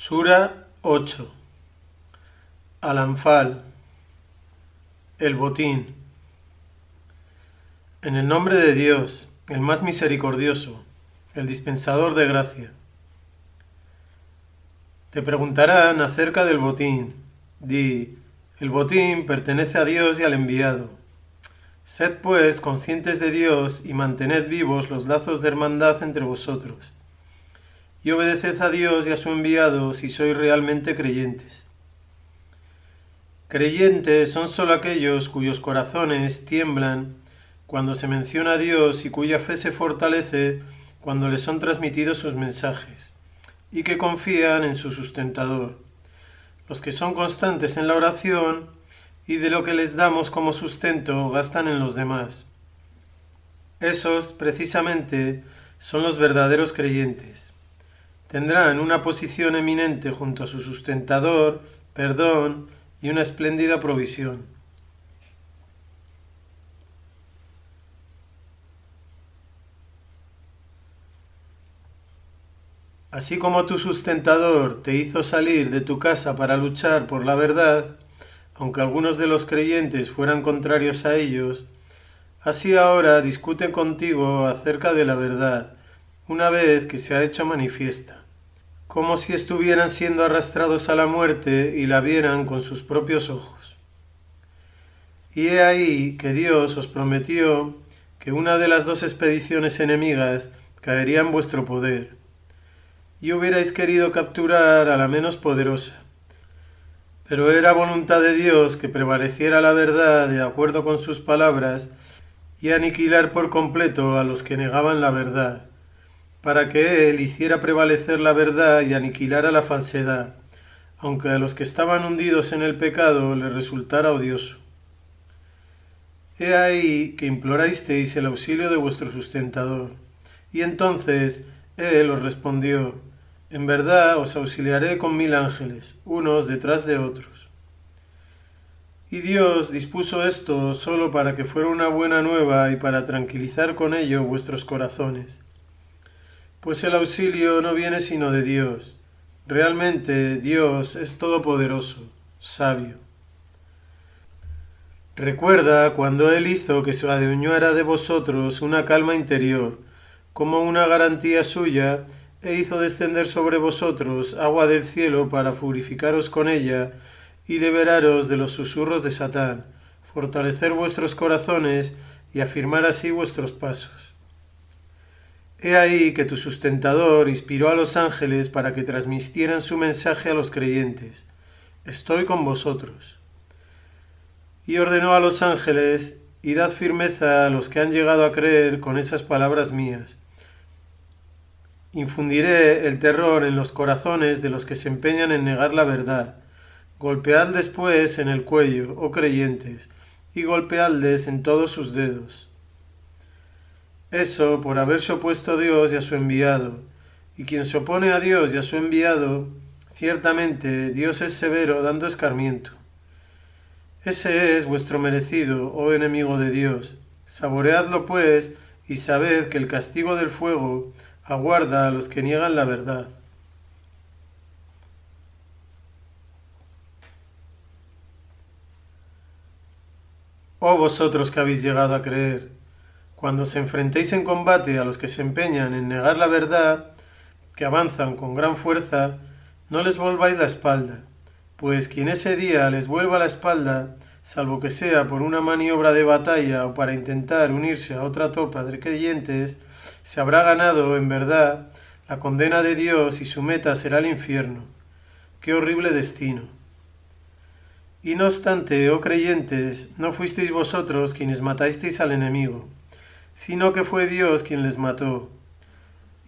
Sura 8 Al Anfal El botín En el nombre de Dios, el más misericordioso, el dispensador de gracia. Te preguntarán acerca del botín. Di, el botín pertenece a Dios y al enviado. Sed pues conscientes de Dios y mantened vivos los lazos de hermandad entre vosotros y obedeced a Dios y a su enviado si sois realmente creyentes. Creyentes son sólo aquellos cuyos corazones tiemblan cuando se menciona a Dios y cuya fe se fortalece cuando les son transmitidos sus mensajes, y que confían en su sustentador. Los que son constantes en la oración y de lo que les damos como sustento gastan en los demás. Esos, precisamente, son los verdaderos creyentes tendrán una posición eminente junto a su sustentador, perdón y una espléndida provisión. Así como tu sustentador te hizo salir de tu casa para luchar por la verdad, aunque algunos de los creyentes fueran contrarios a ellos, así ahora discuten contigo acerca de la verdad una vez que se ha hecho manifiesta, como si estuvieran siendo arrastrados a la muerte y la vieran con sus propios ojos. Y he ahí que Dios os prometió que una de las dos expediciones enemigas caería en vuestro poder, y hubierais querido capturar a la menos poderosa. Pero era voluntad de Dios que prevaleciera la verdad de acuerdo con sus palabras y aniquilar por completo a los que negaban la verdad para que él hiciera prevalecer la verdad y aniquilara la falsedad, aunque a los que estaban hundidos en el pecado le resultara odioso. He ahí que implorasteis el auxilio de vuestro sustentador. Y entonces él os respondió, En verdad os auxiliaré con mil ángeles, unos detrás de otros. Y Dios dispuso esto solo para que fuera una buena nueva y para tranquilizar con ello vuestros corazones pues el auxilio no viene sino de Dios. Realmente Dios es todopoderoso, sabio. Recuerda cuando Él hizo que se aduñara de vosotros una calma interior, como una garantía suya, e hizo descender sobre vosotros agua del cielo para purificaros con ella y liberaros de los susurros de Satán, fortalecer vuestros corazones y afirmar así vuestros pasos. He ahí que tu sustentador inspiró a los ángeles para que transmitieran su mensaje a los creyentes. Estoy con vosotros. Y ordenó a los ángeles, y dad firmeza a los que han llegado a creer con esas palabras mías. Infundiré el terror en los corazones de los que se empeñan en negar la verdad. Golpead después en el cuello, oh creyentes, y golpeadles en todos sus dedos. Eso por haberse opuesto a Dios y a su enviado. Y quien se opone a Dios y a su enviado, ciertamente Dios es severo dando escarmiento. Ese es vuestro merecido, oh enemigo de Dios. Saboreadlo pues, y sabed que el castigo del fuego aguarda a los que niegan la verdad. Oh vosotros que habéis llegado a creer, cuando os enfrentéis en combate a los que se empeñan en negar la verdad, que avanzan con gran fuerza, no les volváis la espalda, pues quien ese día les vuelva la espalda, salvo que sea por una maniobra de batalla o para intentar unirse a otra tropa de creyentes, se habrá ganado, en verdad, la condena de Dios y su meta será el infierno. ¡Qué horrible destino! Y no obstante, oh creyentes, no fuisteis vosotros quienes matasteis al enemigo sino que fue Dios quien les mató.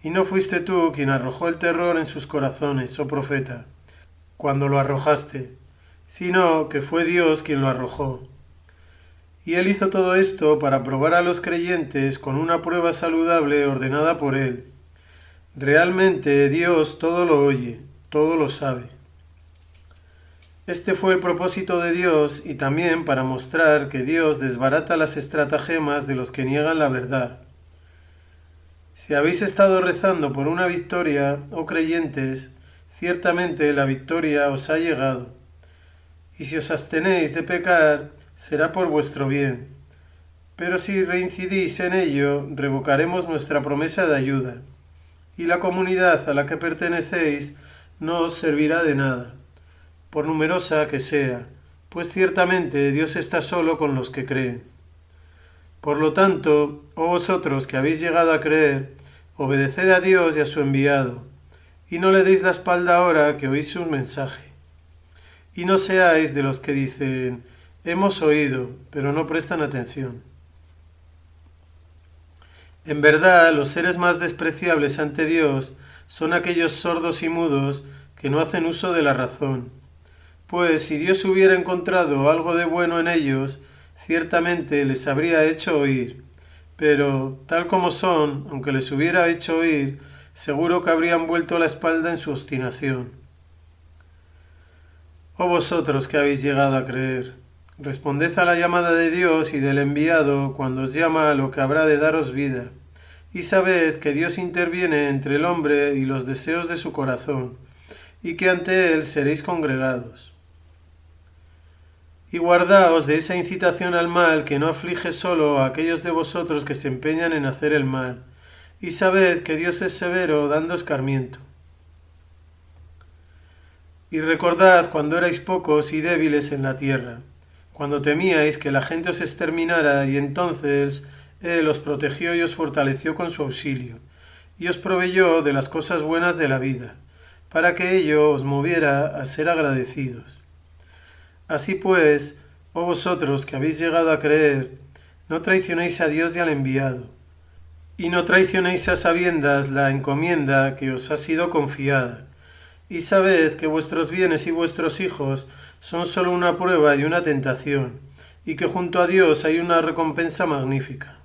Y no fuiste tú quien arrojó el terror en sus corazones, oh profeta, cuando lo arrojaste, sino que fue Dios quien lo arrojó. Y él hizo todo esto para probar a los creyentes con una prueba saludable ordenada por él. Realmente Dios todo lo oye, todo lo sabe. Este fue el propósito de Dios y también para mostrar que Dios desbarata las estratagemas de los que niegan la verdad. Si habéis estado rezando por una victoria, oh creyentes, ciertamente la victoria os ha llegado. Y si os abstenéis de pecar, será por vuestro bien. Pero si reincidís en ello, revocaremos nuestra promesa de ayuda, y la comunidad a la que pertenecéis no os servirá de nada por numerosa que sea, pues ciertamente Dios está solo con los que creen. Por lo tanto, oh vosotros que habéis llegado a creer, obedeced a Dios y a su enviado, y no le deis la espalda ahora que oís su mensaje. Y no seáis de los que dicen, hemos oído, pero no prestan atención. En verdad, los seres más despreciables ante Dios son aquellos sordos y mudos que no hacen uso de la razón pues si Dios hubiera encontrado algo de bueno en ellos, ciertamente les habría hecho oír. Pero, tal como son, aunque les hubiera hecho oír, seguro que habrían vuelto la espalda en su obstinación. Oh vosotros que habéis llegado a creer, responded a la llamada de Dios y del enviado cuando os llama a lo que habrá de daros vida, y sabed que Dios interviene entre el hombre y los deseos de su corazón, y que ante él seréis congregados y guardaos de esa incitación al mal que no aflige solo a aquellos de vosotros que se empeñan en hacer el mal, y sabed que Dios es severo dando escarmiento. Y recordad cuando erais pocos y débiles en la tierra, cuando temíais que la gente os exterminara, y entonces Él os protegió y os fortaleció con su auxilio, y os proveyó de las cosas buenas de la vida, para que ello os moviera a ser agradecidos. Así pues, oh vosotros que habéis llegado a creer, no traicionéis a Dios y al enviado, y no traicionéis a sabiendas la encomienda que os ha sido confiada. Y sabed que vuestros bienes y vuestros hijos son sólo una prueba y una tentación, y que junto a Dios hay una recompensa magnífica.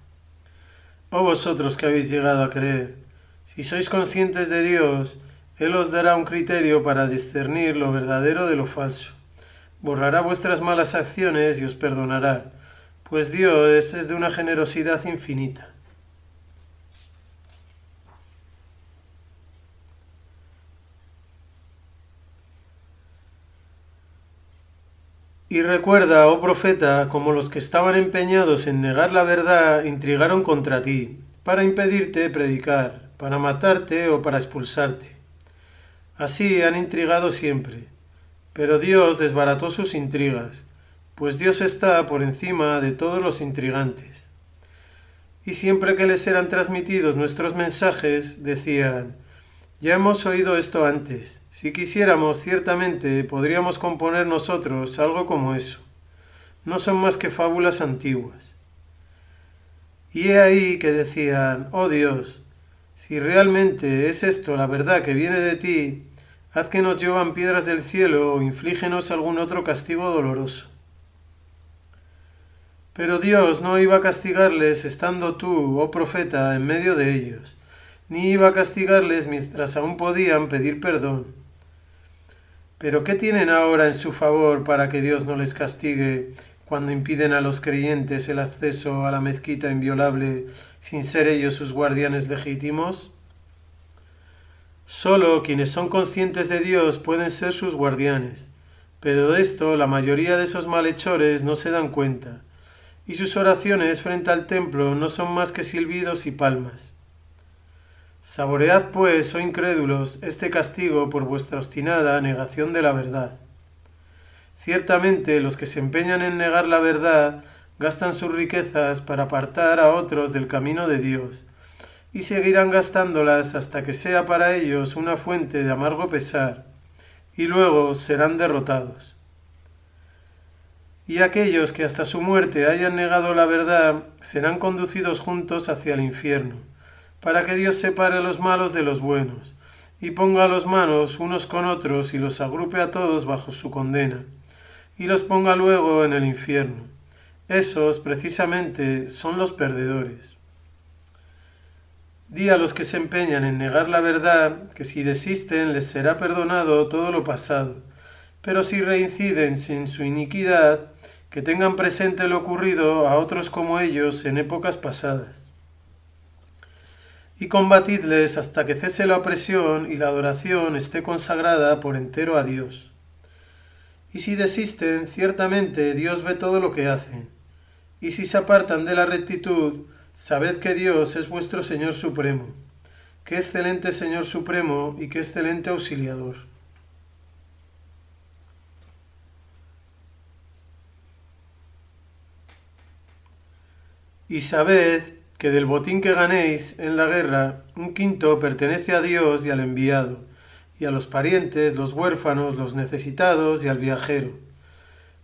Oh vosotros que habéis llegado a creer, si sois conscientes de Dios, Él os dará un criterio para discernir lo verdadero de lo falso borrará vuestras malas acciones y os perdonará, pues Dios es de una generosidad infinita. Y recuerda, oh profeta, como los que estaban empeñados en negar la verdad intrigaron contra ti, para impedirte predicar, para matarte o para expulsarte. Así han intrigado siempre pero Dios desbarató sus intrigas, pues Dios está por encima de todos los intrigantes. Y siempre que les eran transmitidos nuestros mensajes, decían, ya hemos oído esto antes, si quisiéramos ciertamente podríamos componer nosotros algo como eso. No son más que fábulas antiguas. Y he ahí que decían, oh Dios, si realmente es esto la verdad que viene de ti, Haz que nos llevan piedras del cielo o inflígenos algún otro castigo doloroso. Pero Dios no iba a castigarles estando tú, oh profeta, en medio de ellos, ni iba a castigarles mientras aún podían pedir perdón. Pero ¿qué tienen ahora en su favor para que Dios no les castigue cuando impiden a los creyentes el acceso a la mezquita inviolable sin ser ellos sus guardianes legítimos? Sólo quienes son conscientes de Dios pueden ser sus guardianes, pero de esto la mayoría de esos malhechores no se dan cuenta, y sus oraciones frente al templo no son más que silbidos y palmas. Saboread, pues, oh incrédulos, este castigo por vuestra obstinada negación de la verdad. Ciertamente los que se empeñan en negar la verdad gastan sus riquezas para apartar a otros del camino de Dios, y seguirán gastándolas hasta que sea para ellos una fuente de amargo pesar, y luego serán derrotados. Y aquellos que hasta su muerte hayan negado la verdad serán conducidos juntos hacia el infierno, para que Dios separe a los malos de los buenos, y ponga los manos unos con otros y los agrupe a todos bajo su condena, y los ponga luego en el infierno. Esos precisamente son los perdedores. Di a los que se empeñan en negar la verdad que si desisten les será perdonado todo lo pasado, pero si reinciden sin su iniquidad, que tengan presente lo ocurrido a otros como ellos en épocas pasadas. Y combatidles hasta que cese la opresión y la adoración esté consagrada por entero a Dios. Y si desisten, ciertamente Dios ve todo lo que hacen. Y si se apartan de la rectitud, Sabed que Dios es vuestro Señor Supremo, qué excelente Señor Supremo y qué excelente auxiliador. Y sabed que del botín que ganéis en la guerra, un quinto pertenece a Dios y al enviado, y a los parientes, los huérfanos, los necesitados y al viajero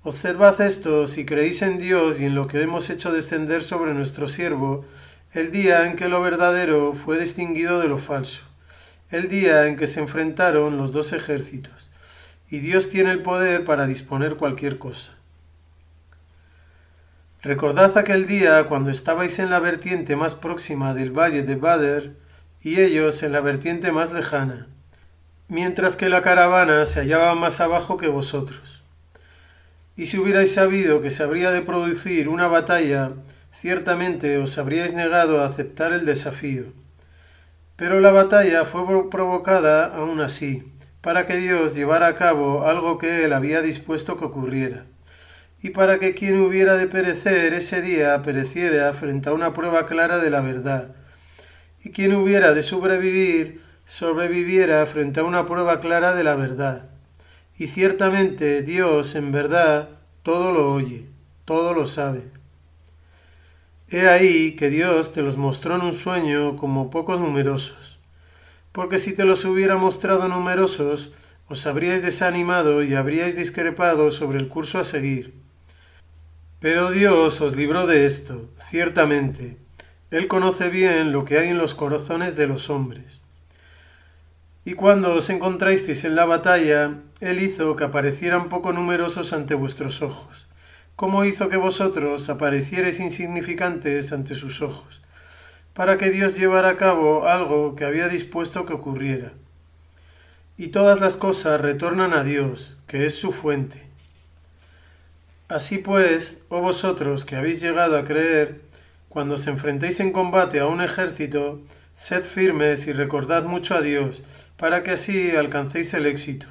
Observad esto, si creéis en Dios y en lo que hemos hecho descender sobre nuestro siervo, el día en que lo verdadero fue distinguido de lo falso, el día en que se enfrentaron los dos ejércitos, y Dios tiene el poder para disponer cualquier cosa. Recordad aquel día cuando estabais en la vertiente más próxima del valle de Bader y ellos en la vertiente más lejana, mientras que la caravana se hallaba más abajo que vosotros. Y si hubierais sabido que se habría de producir una batalla, ciertamente os habríais negado a aceptar el desafío. Pero la batalla fue provocada aún así, para que Dios llevara a cabo algo que él había dispuesto que ocurriera, y para que quien hubiera de perecer ese día pereciera frente a una prueba clara de la verdad, y quien hubiera de sobrevivir sobreviviera frente a una prueba clara de la verdad. Y ciertamente Dios en verdad todo lo oye, todo lo sabe. He ahí que Dios te los mostró en un sueño como pocos numerosos, porque si te los hubiera mostrado numerosos, os habríais desanimado y habríais discrepado sobre el curso a seguir. Pero Dios os libró de esto, ciertamente. Él conoce bien lo que hay en los corazones de los hombres. Y cuando os encontrasteis en la batalla, Él hizo que aparecieran poco numerosos ante vuestros ojos, como hizo que vosotros aparecierais insignificantes ante sus ojos, para que Dios llevara a cabo algo que había dispuesto que ocurriera. Y todas las cosas retornan a Dios, que es su fuente. Así pues, oh vosotros que habéis llegado a creer, cuando os enfrentéis en combate a un ejército, sed firmes y recordad mucho a Dios, para que así alcancéis el éxito.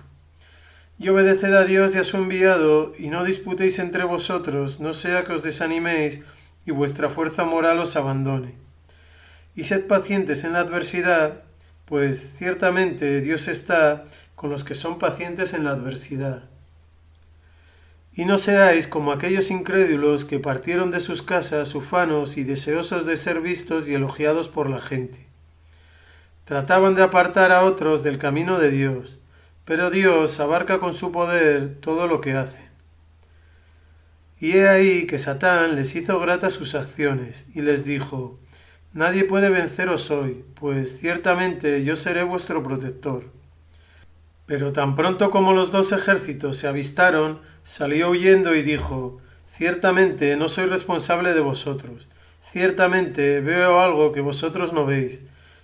Y obedeced a Dios y a su enviado, y no disputéis entre vosotros, no sea que os desaniméis y vuestra fuerza moral os abandone. Y sed pacientes en la adversidad, pues ciertamente Dios está con los que son pacientes en la adversidad. Y no seáis como aquellos incrédulos que partieron de sus casas ufanos y deseosos de ser vistos y elogiados por la gente. Trataban de apartar a otros del camino de Dios, pero Dios abarca con su poder todo lo que hace. Y he ahí que Satán les hizo gratas sus acciones, y les dijo, Nadie puede venceros hoy, pues ciertamente yo seré vuestro protector. Pero tan pronto como los dos ejércitos se avistaron, salió huyendo y dijo, Ciertamente no soy responsable de vosotros, ciertamente veo algo que vosotros no veis,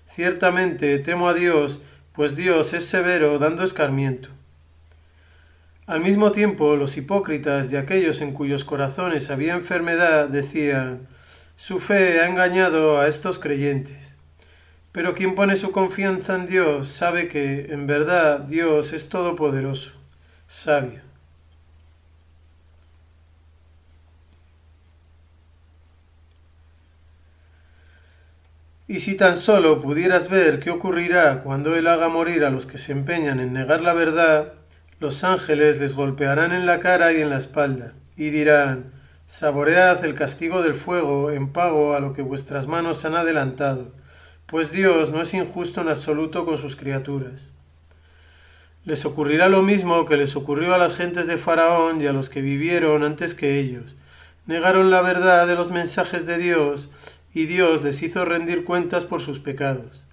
Ciertamente temo a Dios, pues Dios es severo dando escarmiento. Al mismo tiempo, los hipócritas de aquellos en cuyos corazones había enfermedad decían, su fe ha engañado a estos creyentes. Pero quien pone su confianza en Dios sabe que, en verdad, Dios es todopoderoso, sabio. Y si tan solo pudieras ver qué ocurrirá cuando Él haga morir a los que se empeñan en negar la verdad, los ángeles les golpearán en la cara y en la espalda, y dirán, Saboread el castigo del fuego en pago a lo que vuestras manos han adelantado, pues Dios no es injusto en absoluto con sus criaturas. Les ocurrirá lo mismo que les ocurrió a las gentes de Faraón y a los que vivieron antes que ellos. Negaron la verdad de los mensajes de Dios y Dios les hizo rendir cuentas por sus pecados.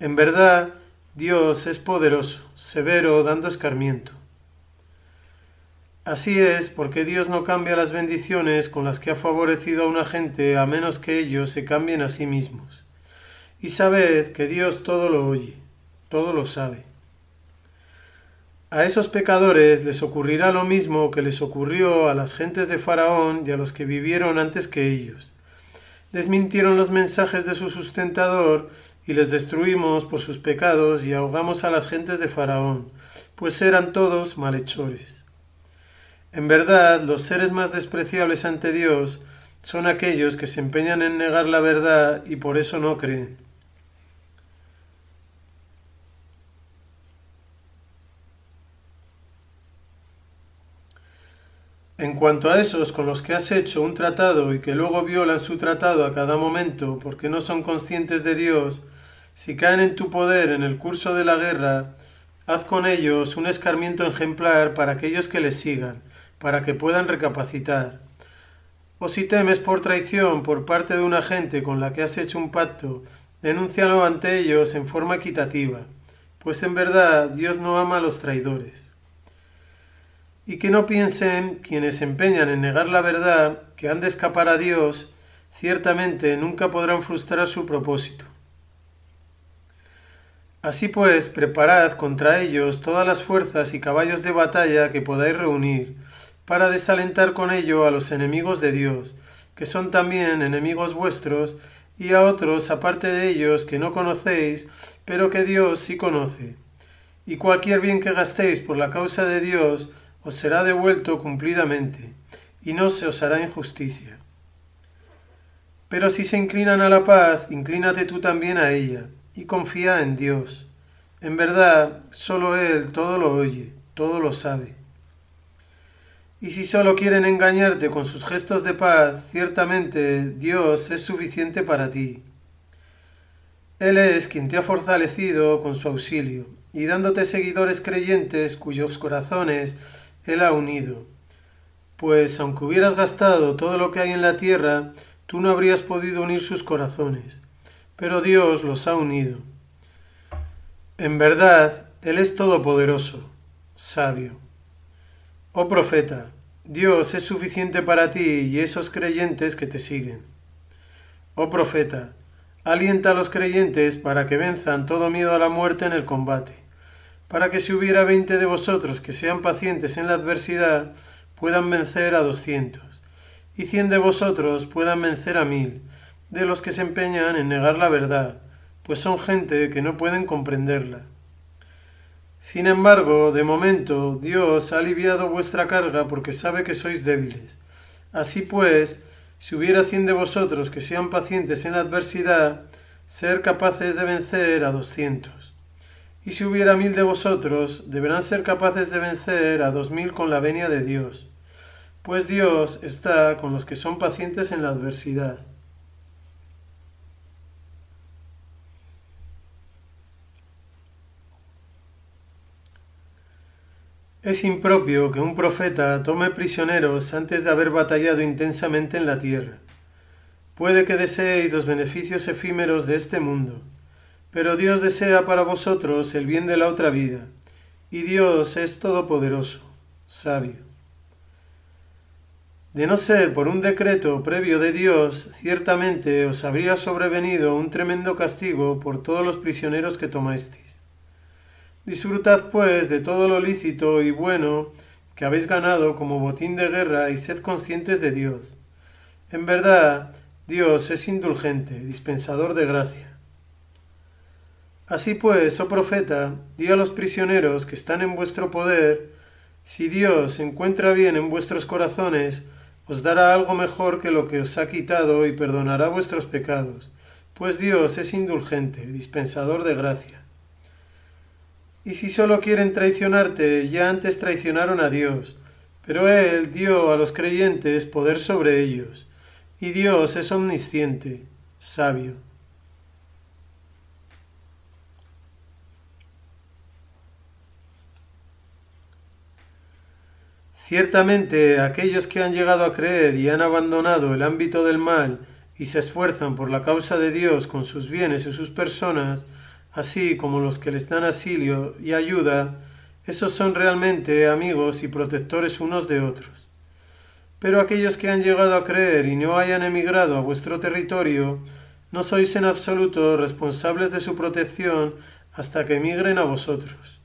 En verdad, Dios es poderoso, severo, dando escarmiento. Así es, porque Dios no cambia las bendiciones con las que ha favorecido a una gente a menos que ellos se cambien a sí mismos. Y sabed que Dios todo lo oye, todo lo sabe. A esos pecadores les ocurrirá lo mismo que les ocurrió a las gentes de Faraón y a los que vivieron antes que ellos desmintieron los mensajes de su sustentador, y les destruimos por sus pecados y ahogamos a las gentes de Faraón, pues eran todos malhechores. En verdad, los seres más despreciables ante Dios son aquellos que se empeñan en negar la verdad y por eso no creen. En cuanto a esos con los que has hecho un tratado y que luego violan su tratado a cada momento porque no son conscientes de Dios, si caen en tu poder en el curso de la guerra, haz con ellos un escarmiento ejemplar para aquellos que les sigan, para que puedan recapacitar. O si temes por traición por parte de una gente con la que has hecho un pacto, denúncialo ante ellos en forma equitativa, pues en verdad Dios no ama a los traidores y que no piensen quienes se empeñan en negar la verdad que han de escapar a Dios, ciertamente nunca podrán frustrar su propósito. Así pues, preparad contra ellos todas las fuerzas y caballos de batalla que podáis reunir, para desalentar con ello a los enemigos de Dios, que son también enemigos vuestros, y a otros aparte de ellos que no conocéis, pero que Dios sí conoce. Y cualquier bien que gastéis por la causa de Dios, os será devuelto cumplidamente, y no se os hará injusticia. Pero si se inclinan a la paz, inclínate tú también a ella, y confía en Dios. En verdad, solo Él todo lo oye, todo lo sabe. Y si solo quieren engañarte con sus gestos de paz, ciertamente Dios es suficiente para ti. Él es quien te ha fortalecido con su auxilio, y dándote seguidores creyentes cuyos corazones él ha unido. Pues aunque hubieras gastado todo lo que hay en la tierra, tú no habrías podido unir sus corazones, pero Dios los ha unido. En verdad, Él es todopoderoso, sabio. Oh profeta, Dios es suficiente para ti y esos creyentes que te siguen. Oh profeta, alienta a los creyentes para que venzan todo miedo a la muerte en el combate para que si hubiera veinte de vosotros que sean pacientes en la adversidad, puedan vencer a doscientos, y cien de vosotros puedan vencer a mil, de los que se empeñan en negar la verdad, pues son gente que no pueden comprenderla. Sin embargo, de momento, Dios ha aliviado vuestra carga porque sabe que sois débiles. Así pues, si hubiera cien de vosotros que sean pacientes en la adversidad, ser capaces de vencer a doscientos. Y si hubiera mil de vosotros, deberán ser capaces de vencer a dos mil con la venia de Dios, pues Dios está con los que son pacientes en la adversidad. Es impropio que un profeta tome prisioneros antes de haber batallado intensamente en la tierra. Puede que deseéis los beneficios efímeros de este mundo pero Dios desea para vosotros el bien de la otra vida, y Dios es todopoderoso, sabio. De no ser por un decreto previo de Dios, ciertamente os habría sobrevenido un tremendo castigo por todos los prisioneros que tomasteis. Disfrutad pues de todo lo lícito y bueno que habéis ganado como botín de guerra y sed conscientes de Dios. En verdad, Dios es indulgente, dispensador de gracia. Así pues, oh profeta, di a los prisioneros que están en vuestro poder, si Dios encuentra bien en vuestros corazones, os dará algo mejor que lo que os ha quitado y perdonará vuestros pecados, pues Dios es indulgente, dispensador de gracia. Y si solo quieren traicionarte, ya antes traicionaron a Dios, pero Él dio a los creyentes poder sobre ellos, y Dios es omnisciente, sabio. Ciertamente aquellos que han llegado a creer y han abandonado el ámbito del mal y se esfuerzan por la causa de Dios con sus bienes y sus personas, así como los que les dan asilio y ayuda, esos son realmente amigos y protectores unos de otros. Pero aquellos que han llegado a creer y no hayan emigrado a vuestro territorio, no sois en absoluto responsables de su protección hasta que emigren a vosotros.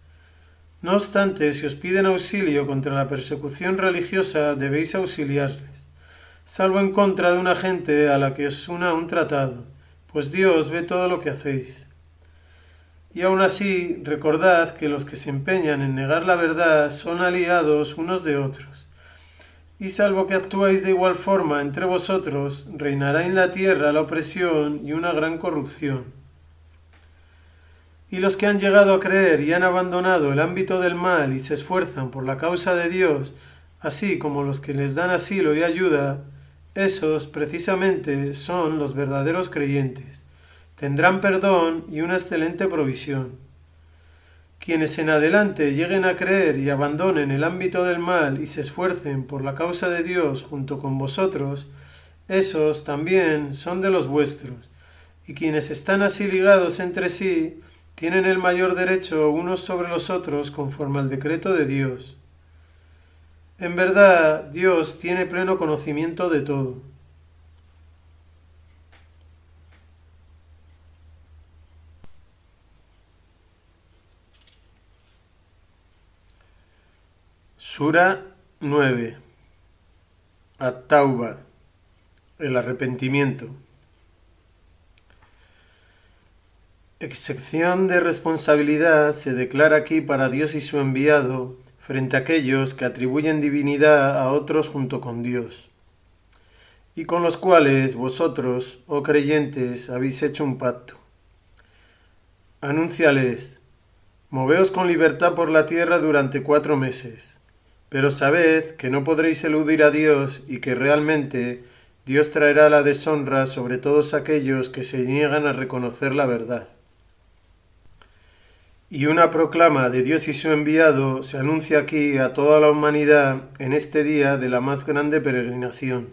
No obstante, si os piden auxilio contra la persecución religiosa, debéis auxiliarles, salvo en contra de una gente a la que os una un tratado, pues Dios ve todo lo que hacéis. Y aún así, recordad que los que se empeñan en negar la verdad son aliados unos de otros. Y salvo que actuáis de igual forma entre vosotros, reinará en la tierra la opresión y una gran corrupción. Y los que han llegado a creer y han abandonado el ámbito del mal y se esfuerzan por la causa de Dios, así como los que les dan asilo y ayuda, esos precisamente son los verdaderos creyentes. Tendrán perdón y una excelente provisión. Quienes en adelante lleguen a creer y abandonen el ámbito del mal y se esfuercen por la causa de Dios junto con vosotros, esos también son de los vuestros. Y quienes están así ligados entre sí, tienen el mayor derecho unos sobre los otros conforme al decreto de Dios. En verdad, Dios tiene pleno conocimiento de todo. Sura 9 Attauba. El arrepentimiento Excepción de responsabilidad se declara aquí para Dios y su enviado frente a aquellos que atribuyen divinidad a otros junto con Dios, y con los cuales vosotros, oh creyentes, habéis hecho un pacto. Anunciales, moveos con libertad por la tierra durante cuatro meses, pero sabed que no podréis eludir a Dios y que realmente Dios traerá la deshonra sobre todos aquellos que se niegan a reconocer la verdad. Y una proclama de Dios y su enviado se anuncia aquí a toda la humanidad en este día de la más grande peregrinación.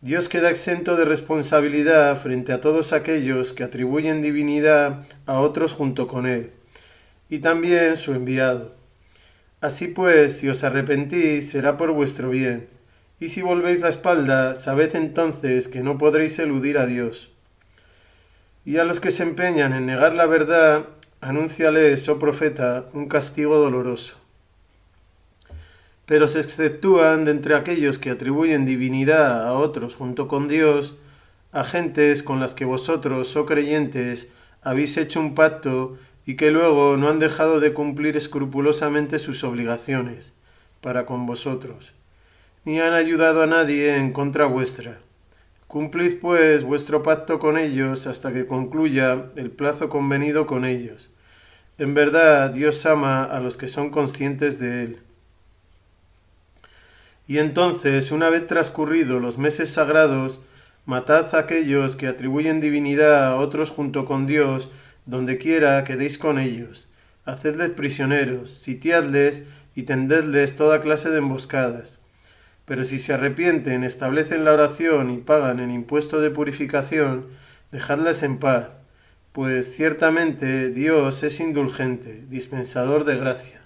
Dios queda exento de responsabilidad frente a todos aquellos que atribuyen divinidad a otros junto con Él, y también su enviado. Así pues, si os arrepentís, será por vuestro bien, y si volvéis la espalda, sabed entonces que no podréis eludir a Dios. Y a los que se empeñan en negar la verdad, Anúnciales, oh profeta, un castigo doloroso. Pero se exceptúan de entre aquellos que atribuyen divinidad a otros junto con Dios, a gentes con las que vosotros, oh creyentes, habéis hecho un pacto y que luego no han dejado de cumplir escrupulosamente sus obligaciones para con vosotros, ni han ayudado a nadie en contra vuestra. Cumplid pues vuestro pacto con ellos hasta que concluya el plazo convenido con ellos en verdad, Dios ama a los que son conscientes de Él. Y entonces, una vez transcurridos los meses sagrados, matad a aquellos que atribuyen divinidad a otros junto con Dios, donde quiera quedéis con ellos. Hacedles prisioneros, sitiadles y tendedles toda clase de emboscadas. Pero si se arrepienten, establecen la oración y pagan el impuesto de purificación, dejadles en paz pues ciertamente Dios es indulgente, dispensador de gracia.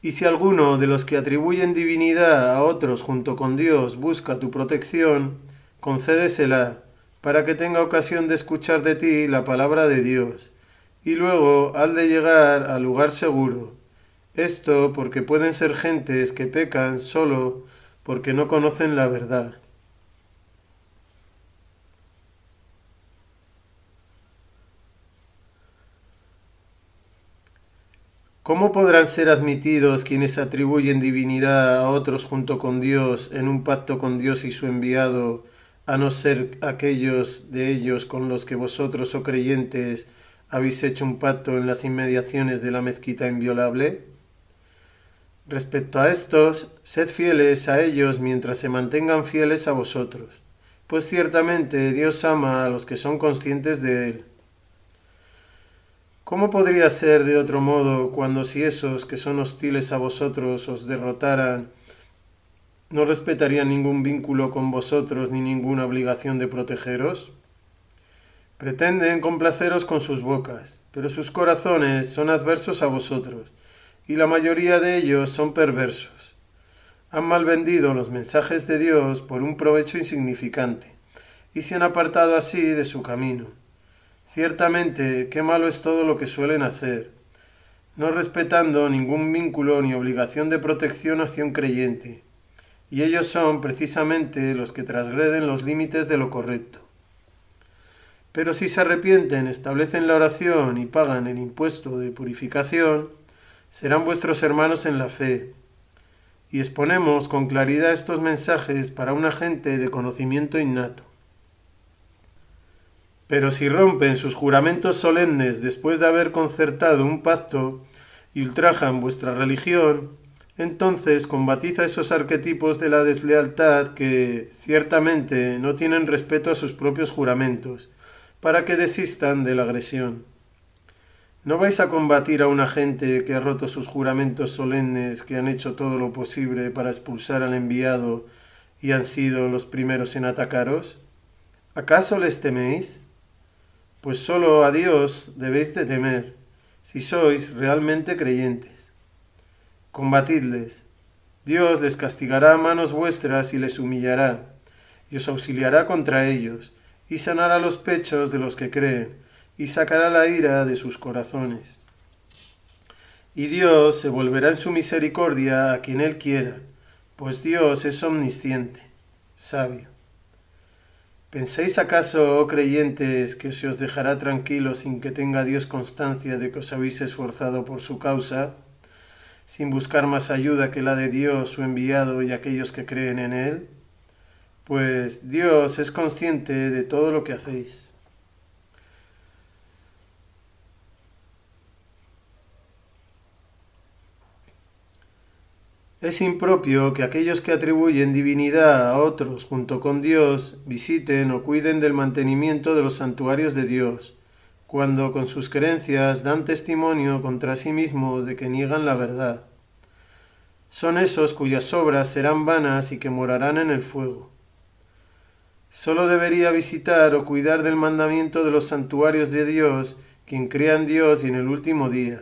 Y si alguno de los que atribuyen divinidad a otros junto con Dios busca tu protección, concédesela, para que tenga ocasión de escuchar de ti la palabra de Dios, y luego al de llegar al lugar seguro. Esto porque pueden ser gentes que pecan solo porque no conocen la verdad. ¿Cómo podrán ser admitidos quienes atribuyen divinidad a otros junto con Dios en un pacto con Dios y su enviado, a no ser aquellos de ellos con los que vosotros, o oh creyentes, habéis hecho un pacto en las inmediaciones de la mezquita inviolable? Respecto a estos, sed fieles a ellos mientras se mantengan fieles a vosotros, pues ciertamente Dios ama a los que son conscientes de Él. ¿Cómo podría ser de otro modo cuando si esos que son hostiles a vosotros os derrotaran, no respetarían ningún vínculo con vosotros ni ninguna obligación de protegeros? Pretenden complaceros con sus bocas, pero sus corazones son adversos a vosotros, y la mayoría de ellos son perversos. Han malvendido los mensajes de Dios por un provecho insignificante, y se han apartado así de su camino Ciertamente, qué malo es todo lo que suelen hacer, no respetando ningún vínculo ni obligación de protección hacia un creyente, y ellos son precisamente los que transgreden los límites de lo correcto. Pero si se arrepienten, establecen la oración y pagan el impuesto de purificación, serán vuestros hermanos en la fe. Y exponemos con claridad estos mensajes para una gente de conocimiento innato. Pero si rompen sus juramentos solemnes después de haber concertado un pacto y ultrajan vuestra religión, entonces combatid a esos arquetipos de la deslealtad que ciertamente no tienen respeto a sus propios juramentos, para que desistan de la agresión. No vais a combatir a una gente que ha roto sus juramentos solemnes, que han hecho todo lo posible para expulsar al enviado y han sido los primeros en atacaros. ¿Acaso les teméis? pues solo a Dios debéis de temer, si sois realmente creyentes. Combatidles. Dios les castigará a manos vuestras y les humillará, y os auxiliará contra ellos, y sanará los pechos de los que creen, y sacará la ira de sus corazones. Y Dios se volverá en su misericordia a quien Él quiera, pues Dios es omnisciente, sabio. ¿Pensáis acaso, oh creyentes, que se os dejará tranquilo sin que tenga Dios constancia de que os habéis esforzado por su causa, sin buscar más ayuda que la de Dios, su enviado y aquellos que creen en él? Pues Dios es consciente de todo lo que hacéis. Es impropio que aquellos que atribuyen divinidad a otros junto con Dios visiten o cuiden del mantenimiento de los santuarios de Dios, cuando con sus creencias dan testimonio contra sí mismos de que niegan la verdad. Son esos cuyas obras serán vanas y que morarán en el fuego. Solo debería visitar o cuidar del mandamiento de los santuarios de Dios quien crea en Dios y en el último día,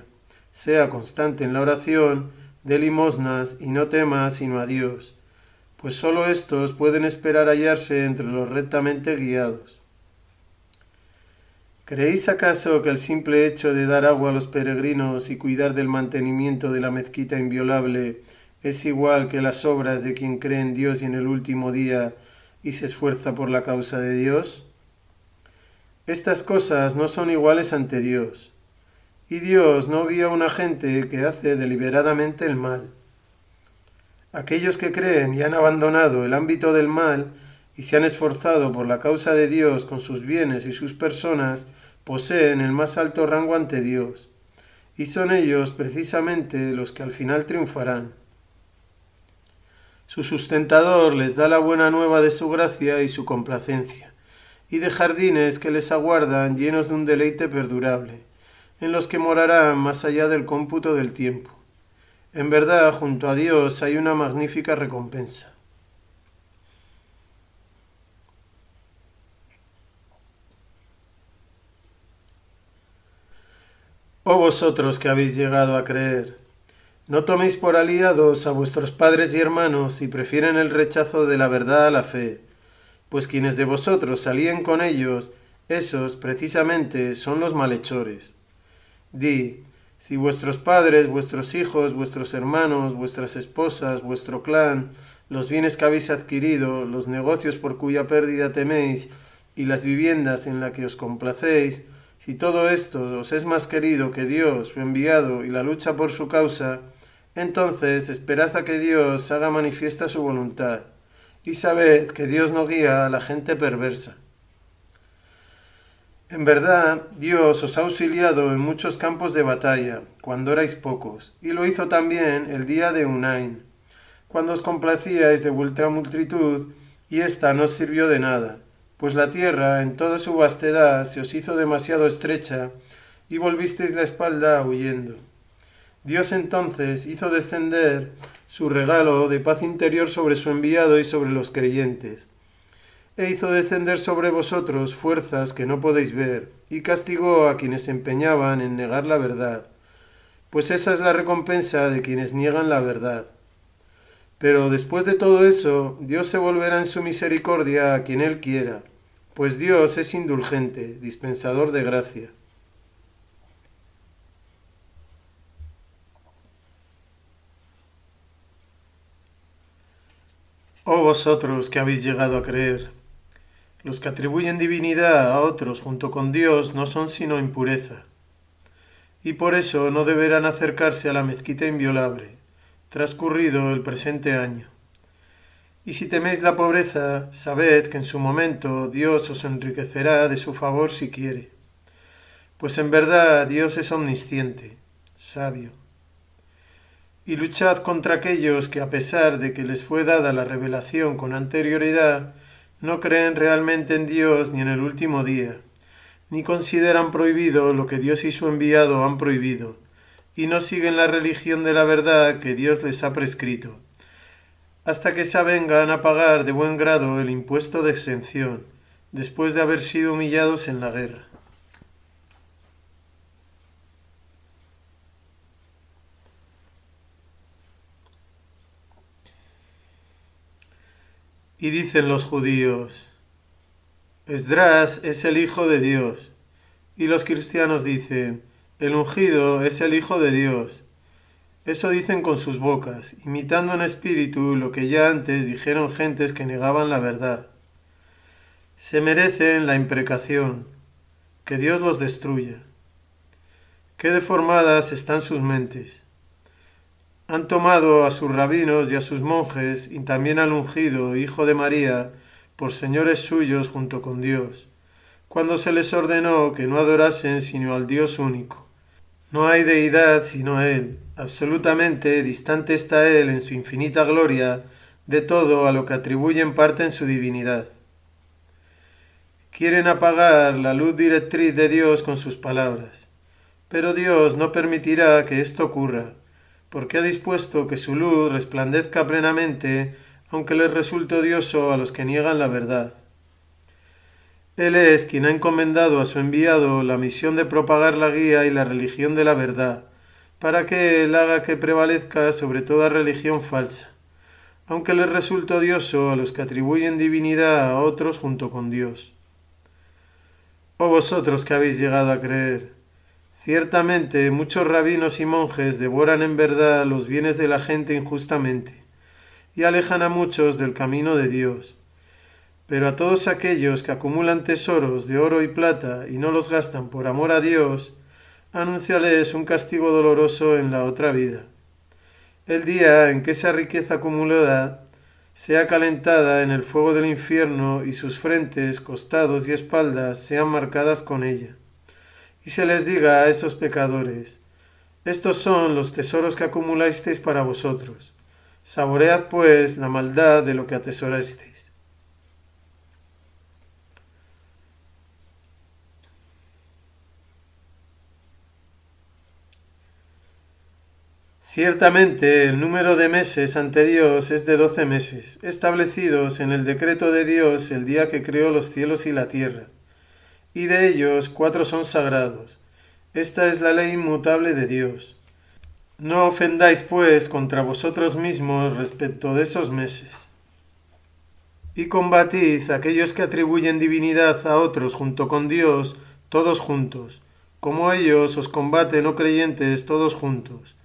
sea constante en la oración, de limosnas y no temas sino a Dios, pues sólo éstos pueden esperar hallarse entre los rectamente guiados. ¿Creéis acaso que el simple hecho de dar agua a los peregrinos y cuidar del mantenimiento de la mezquita inviolable es igual que las obras de quien cree en Dios y en el último día y se esfuerza por la causa de Dios? Estas cosas no son iguales ante Dios. Y Dios no guía a una gente que hace deliberadamente el mal. Aquellos que creen y han abandonado el ámbito del mal y se han esforzado por la causa de Dios con sus bienes y sus personas, poseen el más alto rango ante Dios, y son ellos precisamente los que al final triunfarán. Su sustentador les da la buena nueva de su gracia y su complacencia, y de jardines que les aguardan llenos de un deleite perdurable en los que morará más allá del cómputo del tiempo. En verdad, junto a Dios hay una magnífica recompensa. Oh vosotros que habéis llegado a creer, no toméis por aliados a vuestros padres y hermanos y prefieren el rechazo de la verdad a la fe, pues quienes de vosotros salían con ellos, esos precisamente son los malhechores. Di, si vuestros padres, vuestros hijos, vuestros hermanos, vuestras esposas, vuestro clan, los bienes que habéis adquirido, los negocios por cuya pérdida teméis, y las viviendas en las que os complacéis, si todo esto os es más querido que Dios, su enviado, y la lucha por su causa, entonces esperad a que Dios haga manifiesta su voluntad, y sabed que Dios no guía a la gente perversa. En verdad, Dios os ha auxiliado en muchos campos de batalla, cuando erais pocos, y lo hizo también el día de Unain, cuando os complacíais de vuestra multitud, y ésta no os sirvió de nada, pues la tierra en toda su vastedad se os hizo demasiado estrecha, y volvisteis la espalda huyendo. Dios entonces hizo descender su regalo de paz interior sobre su enviado y sobre los creyentes, e hizo descender sobre vosotros fuerzas que no podéis ver, y castigó a quienes empeñaban en negar la verdad, pues esa es la recompensa de quienes niegan la verdad. Pero después de todo eso, Dios se volverá en su misericordia a quien Él quiera, pues Dios es indulgente, dispensador de gracia. Oh vosotros que habéis llegado a creer, los que atribuyen divinidad a otros junto con Dios no son sino impureza, y por eso no deberán acercarse a la mezquita inviolable, transcurrido el presente año. Y si teméis la pobreza, sabed que en su momento Dios os enriquecerá de su favor si quiere, pues en verdad Dios es omnisciente, sabio. Y luchad contra aquellos que a pesar de que les fue dada la revelación con anterioridad, no creen realmente en Dios ni en el último día, ni consideran prohibido lo que Dios y su enviado han prohibido, y no siguen la religión de la verdad que Dios les ha prescrito, hasta que se avengan a pagar de buen grado el impuesto de exención, después de haber sido humillados en la guerra. Y dicen los judíos, Esdras es el Hijo de Dios. Y los cristianos dicen, el ungido es el Hijo de Dios. Eso dicen con sus bocas, imitando en espíritu lo que ya antes dijeron gentes que negaban la verdad. Se merecen la imprecación, que Dios los destruya. Qué deformadas están sus mentes han tomado a sus rabinos y a sus monjes, y también al ungido, hijo de María, por señores suyos junto con Dios, cuando se les ordenó que no adorasen sino al Dios único. No hay deidad sino Él, absolutamente distante está Él en su infinita gloria de todo a lo que atribuyen parte en su divinidad. Quieren apagar la luz directriz de Dios con sus palabras, pero Dios no permitirá que esto ocurra porque ha dispuesto que su luz resplandezca plenamente, aunque les resulte odioso a los que niegan la verdad. Él es quien ha encomendado a su enviado la misión de propagar la guía y la religión de la verdad, para que él haga que prevalezca sobre toda religión falsa, aunque les resulte odioso a los que atribuyen divinidad a otros junto con Dios. Oh vosotros que habéis llegado a creer, Ciertamente muchos rabinos y monjes devoran en verdad los bienes de la gente injustamente y alejan a muchos del camino de Dios. Pero a todos aquellos que acumulan tesoros de oro y plata y no los gastan por amor a Dios, anúnciales un castigo doloroso en la otra vida. El día en que esa riqueza acumulada sea calentada en el fuego del infierno y sus frentes, costados y espaldas sean marcadas con ella y se les diga a esos pecadores, estos son los tesoros que acumulasteis para vosotros. Saboread pues la maldad de lo que atesorasteis. Ciertamente el número de meses ante Dios es de doce meses, establecidos en el decreto de Dios el día que creó los cielos y la tierra y de ellos cuatro son sagrados. Esta es la ley inmutable de Dios. No ofendáis, pues, contra vosotros mismos respecto de esos meses. Y combatid aquellos que atribuyen divinidad a otros junto con Dios, todos juntos, como ellos os combaten, oh creyentes, todos juntos.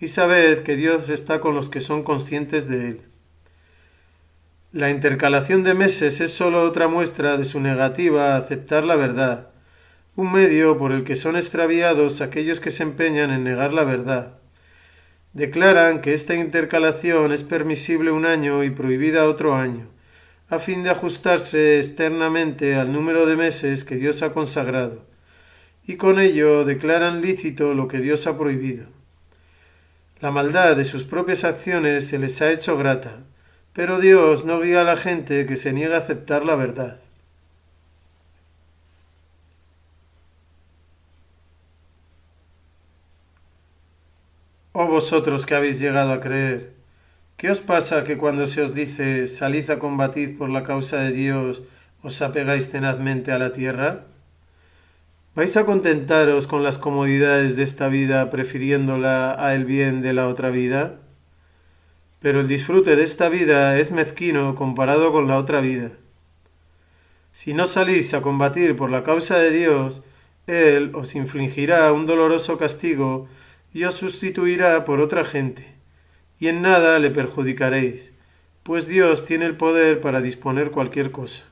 Y sabed que Dios está con los que son conscientes de Él. La intercalación de meses es sólo otra muestra de su negativa a aceptar la verdad, un medio por el que son extraviados aquellos que se empeñan en negar la verdad. Declaran que esta intercalación es permisible un año y prohibida otro año, a fin de ajustarse externamente al número de meses que Dios ha consagrado, y con ello declaran lícito lo que Dios ha prohibido. La maldad de sus propias acciones se les ha hecho grata, pero Dios no guía a la gente que se niega a aceptar la verdad. Oh vosotros que habéis llegado a creer, ¿qué os pasa que cuando se os dice salid a combatir por la causa de Dios, os apegáis tenazmente a la tierra? ¿Vais a contentaros con las comodidades de esta vida prefiriéndola a el bien de la otra vida? pero el disfrute de esta vida es mezquino comparado con la otra vida. Si no salís a combatir por la causa de Dios, Él os infligirá un doloroso castigo y os sustituirá por otra gente, y en nada le perjudicaréis, pues Dios tiene el poder para disponer cualquier cosa.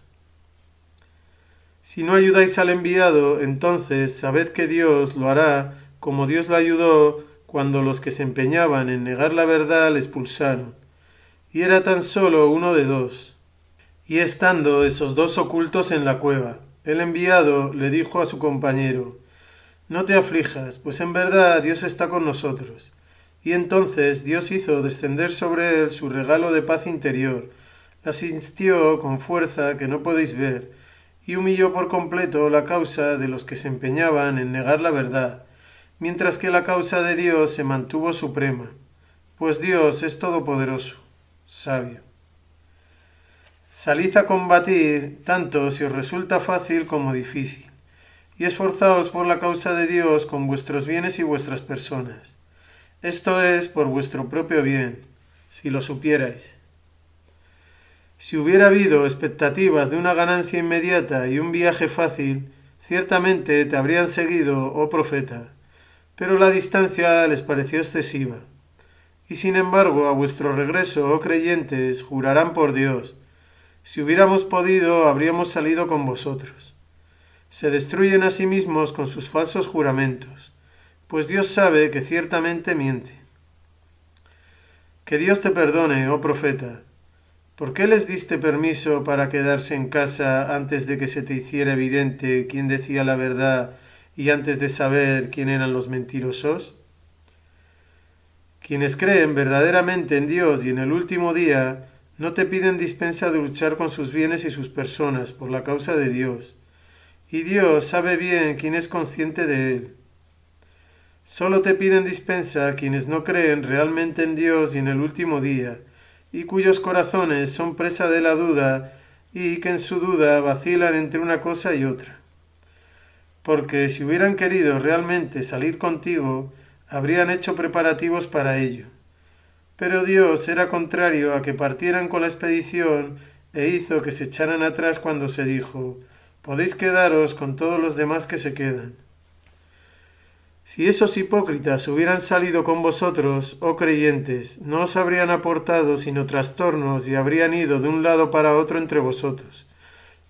Si no ayudáis al enviado, entonces sabed que Dios lo hará como Dios lo ayudó cuando los que se empeñaban en negar la verdad le expulsaron, y era tan solo uno de dos. Y estando esos dos ocultos en la cueva, el enviado le dijo a su compañero, No te aflijas, pues en verdad Dios está con nosotros. Y entonces Dios hizo descender sobre él su regalo de paz interior, la asistió con fuerza que no podéis ver, y humilló por completo la causa de los que se empeñaban en negar la verdad mientras que la causa de Dios se mantuvo suprema, pues Dios es todopoderoso, sabio. Salid a combatir tanto si os resulta fácil como difícil, y esforzaos por la causa de Dios con vuestros bienes y vuestras personas. Esto es por vuestro propio bien, si lo supierais. Si hubiera habido expectativas de una ganancia inmediata y un viaje fácil, ciertamente te habrían seguido, oh profeta, pero la distancia les pareció excesiva. Y sin embargo, a vuestro regreso, oh creyentes, jurarán por Dios, si hubiéramos podido, habríamos salido con vosotros. Se destruyen a sí mismos con sus falsos juramentos, pues Dios sabe que ciertamente miente. Que Dios te perdone, oh profeta. ¿Por qué les diste permiso para quedarse en casa antes de que se te hiciera evidente quién decía la verdad y antes de saber quién eran los mentirosos? Quienes creen verdaderamente en Dios y en el último día no te piden dispensa de luchar con sus bienes y sus personas por la causa de Dios, y Dios sabe bien quién es consciente de él. Solo te piden dispensa quienes no creen realmente en Dios y en el último día, y cuyos corazones son presa de la duda y que en su duda vacilan entre una cosa y otra porque si hubieran querido realmente salir contigo, habrían hecho preparativos para ello. Pero Dios era contrario a que partieran con la expedición e hizo que se echaran atrás cuando se dijo, podéis quedaros con todos los demás que se quedan. Si esos hipócritas hubieran salido con vosotros, oh creyentes, no os habrían aportado sino trastornos y habrían ido de un lado para otro entre vosotros,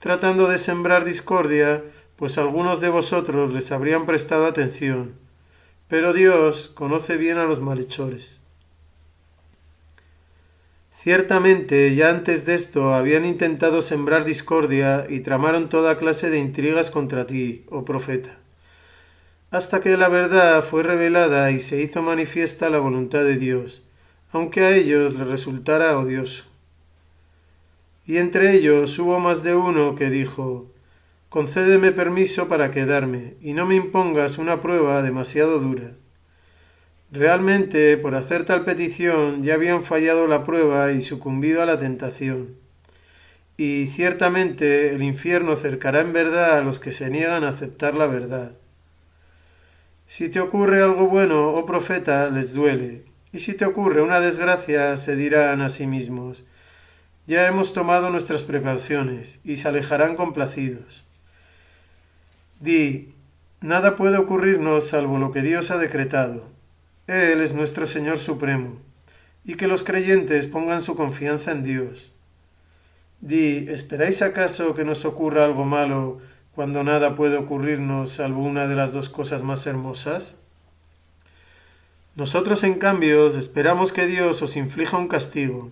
tratando de sembrar discordia pues algunos de vosotros les habrían prestado atención, pero Dios conoce bien a los malhechores. Ciertamente, ya antes de esto habían intentado sembrar discordia y tramaron toda clase de intrigas contra ti, oh profeta, hasta que la verdad fue revelada y se hizo manifiesta la voluntad de Dios, aunque a ellos les resultara odioso. Y entre ellos hubo más de uno que dijo, concédeme permiso para quedarme y no me impongas una prueba demasiado dura. Realmente, por hacer tal petición, ya habían fallado la prueba y sucumbido a la tentación. Y ciertamente el infierno cercará en verdad a los que se niegan a aceptar la verdad. Si te ocurre algo bueno, oh profeta, les duele, y si te ocurre una desgracia, se dirán a sí mismos, ya hemos tomado nuestras precauciones, y se alejarán complacidos. Di, nada puede ocurrirnos salvo lo que Dios ha decretado. Él es nuestro Señor Supremo, y que los creyentes pongan su confianza en Dios. Di, ¿esperáis acaso que nos ocurra algo malo cuando nada puede ocurrirnos salvo una de las dos cosas más hermosas? Nosotros, en cambio, esperamos que Dios os inflija un castigo,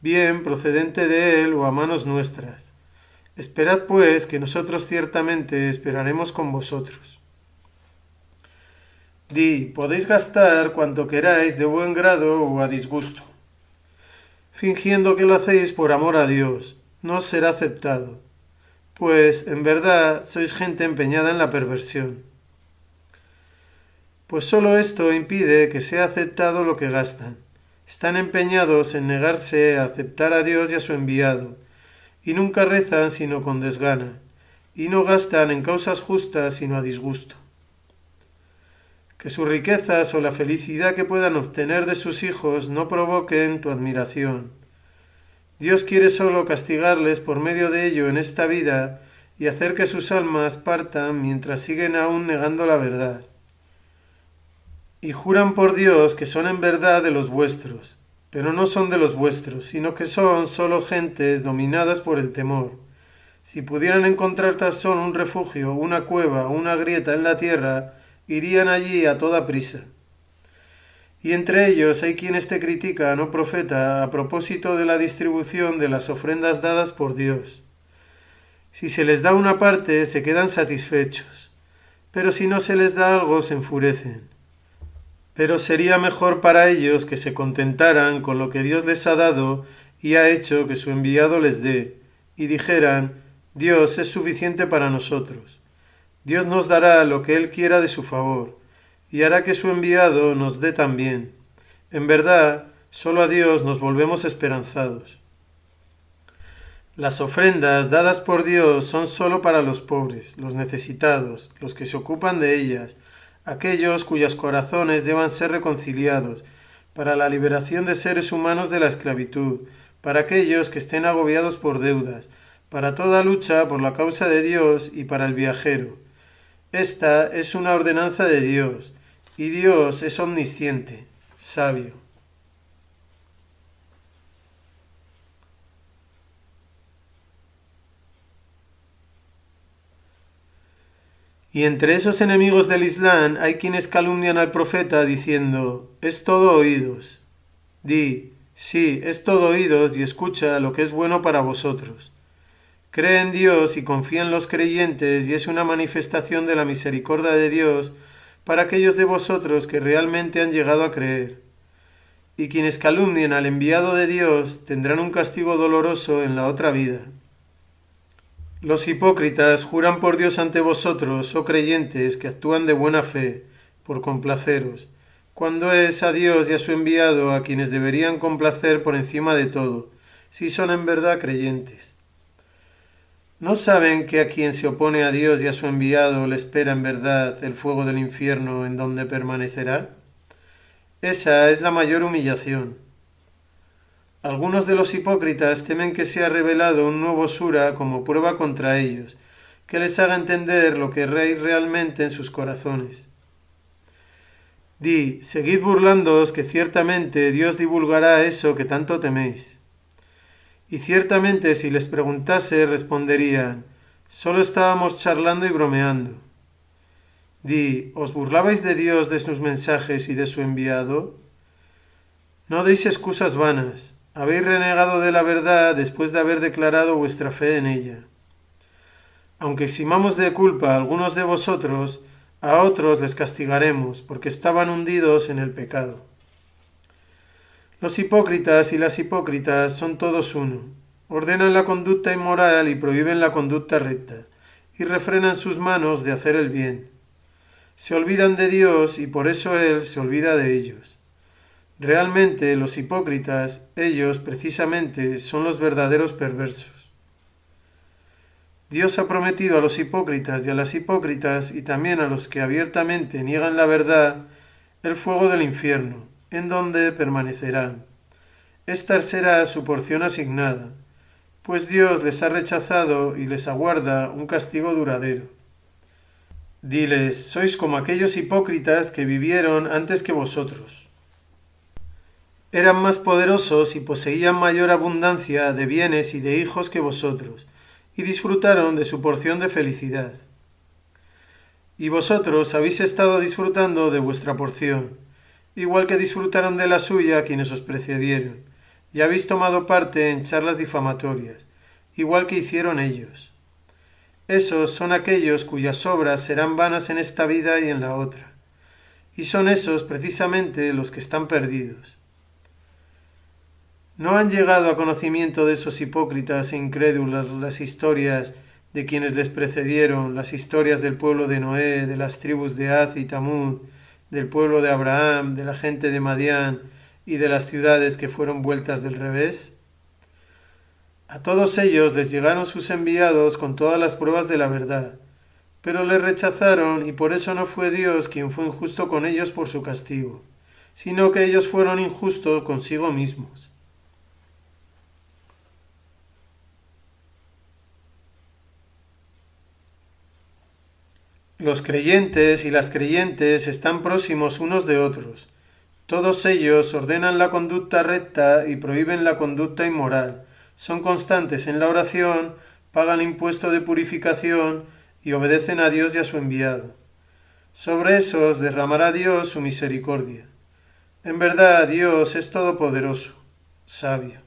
bien procedente de Él o a manos nuestras Esperad pues que nosotros ciertamente esperaremos con vosotros. Di, podéis gastar cuanto queráis de buen grado o a disgusto, fingiendo que lo hacéis por amor a Dios, no será aceptado, pues en verdad sois gente empeñada en la perversión. Pues sólo esto impide que sea aceptado lo que gastan. Están empeñados en negarse a aceptar a Dios y a su enviado, y nunca rezan sino con desgana, y no gastan en causas justas sino a disgusto. Que sus riquezas o la felicidad que puedan obtener de sus hijos no provoquen tu admiración. Dios quiere solo castigarles por medio de ello en esta vida y hacer que sus almas partan mientras siguen aún negando la verdad. Y juran por Dios que son en verdad de los vuestros, pero no son de los vuestros, sino que son solo gentes dominadas por el temor. Si pudieran encontrar tal un refugio, una cueva, una grieta en la tierra, irían allí a toda prisa. Y entre ellos hay quienes te critican, no profeta, a propósito de la distribución de las ofrendas dadas por Dios. Si se les da una parte, se quedan satisfechos, pero si no se les da algo, se enfurecen pero sería mejor para ellos que se contentaran con lo que Dios les ha dado y ha hecho que su enviado les dé, y dijeran, Dios es suficiente para nosotros. Dios nos dará lo que Él quiera de su favor, y hará que su enviado nos dé también. En verdad, solo a Dios nos volvemos esperanzados. Las ofrendas dadas por Dios son solo para los pobres, los necesitados, los que se ocupan de ellas, aquellos cuyos corazones deban ser reconciliados, para la liberación de seres humanos de la esclavitud, para aquellos que estén agobiados por deudas, para toda lucha por la causa de Dios y para el viajero. Esta es una ordenanza de Dios, y Dios es omnisciente, sabio. Y entre esos enemigos del Islam hay quienes calumnian al profeta diciendo, es todo oídos. Di, sí, es todo oídos y escucha lo que es bueno para vosotros. Cree en Dios y confía en los creyentes y es una manifestación de la misericordia de Dios para aquellos de vosotros que realmente han llegado a creer. Y quienes calumnian al enviado de Dios tendrán un castigo doloroso en la otra vida. Los hipócritas juran por Dios ante vosotros, oh creyentes, que actúan de buena fe, por complaceros, cuando es a Dios y a su enviado a quienes deberían complacer por encima de todo, si son en verdad creyentes. ¿No saben que a quien se opone a Dios y a su enviado le espera en verdad el fuego del infierno en donde permanecerá? Esa es la mayor humillación. Algunos de los hipócritas temen que ha revelado un nuevo sura como prueba contra ellos, que les haga entender lo que rey realmente en sus corazones. Di, seguid burlándoos que ciertamente Dios divulgará eso que tanto teméis. Y ciertamente si les preguntase responderían, solo estábamos charlando y bromeando. Di, ¿os burlabais de Dios, de sus mensajes y de su enviado? No deis excusas vanas, habéis renegado de la verdad después de haber declarado vuestra fe en ella. Aunque eximamos de culpa a algunos de vosotros, a otros les castigaremos, porque estaban hundidos en el pecado. Los hipócritas y las hipócritas son todos uno. Ordenan la conducta inmoral y prohíben la conducta recta, y refrenan sus manos de hacer el bien. Se olvidan de Dios y por eso Él se olvida de ellos. Realmente los hipócritas, ellos precisamente son los verdaderos perversos. Dios ha prometido a los hipócritas y a las hipócritas y también a los que abiertamente niegan la verdad el fuego del infierno, en donde permanecerán. Esta será su porción asignada, pues Dios les ha rechazado y les aguarda un castigo duradero. Diles, sois como aquellos hipócritas que vivieron antes que vosotros eran más poderosos y poseían mayor abundancia de bienes y de hijos que vosotros, y disfrutaron de su porción de felicidad. Y vosotros habéis estado disfrutando de vuestra porción, igual que disfrutaron de la suya quienes os precedieron, y habéis tomado parte en charlas difamatorias, igual que hicieron ellos. Esos son aquellos cuyas obras serán vanas en esta vida y en la otra, y son esos precisamente los que están perdidos. ¿No han llegado a conocimiento de esos hipócritas e incrédulas las historias de quienes les precedieron, las historias del pueblo de Noé, de las tribus de Haz y Tamud, del pueblo de Abraham, de la gente de Madián y de las ciudades que fueron vueltas del revés? A todos ellos les llegaron sus enviados con todas las pruebas de la verdad, pero les rechazaron y por eso no fue Dios quien fue injusto con ellos por su castigo, sino que ellos fueron injustos consigo mismos Los creyentes y las creyentes están próximos unos de otros. Todos ellos ordenan la conducta recta y prohíben la conducta inmoral. Son constantes en la oración, pagan impuesto de purificación y obedecen a Dios y a su enviado. Sobre esos derramará Dios su misericordia. En verdad, Dios es todopoderoso, sabio.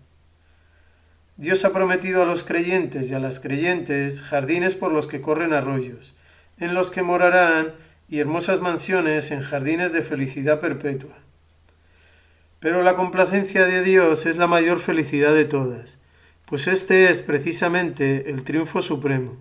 Dios ha prometido a los creyentes y a las creyentes jardines por los que corren arroyos, en los que morarán y hermosas mansiones en jardines de felicidad perpetua. Pero la complacencia de Dios es la mayor felicidad de todas, pues este es precisamente el triunfo supremo.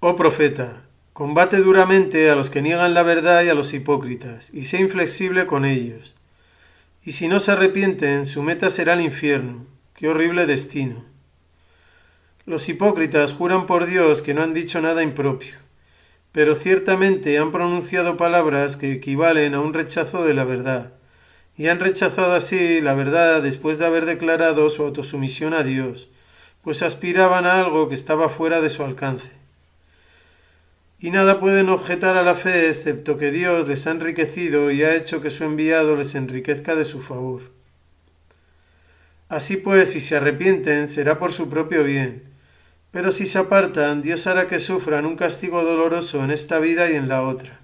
Oh profeta, combate duramente a los que niegan la verdad y a los hipócritas, y sé inflexible con ellos y si no se arrepienten, su meta será el infierno. Qué horrible destino. Los hipócritas juran por Dios que no han dicho nada impropio, pero ciertamente han pronunciado palabras que equivalen a un rechazo de la verdad, y han rechazado así la verdad después de haber declarado su autosumisión a Dios, pues aspiraban a algo que estaba fuera de su alcance. Y nada pueden objetar a la fe excepto que Dios les ha enriquecido y ha hecho que su enviado les enriquezca de su favor. Así pues, si se arrepienten, será por su propio bien. Pero si se apartan, Dios hará que sufran un castigo doloroso en esta vida y en la otra.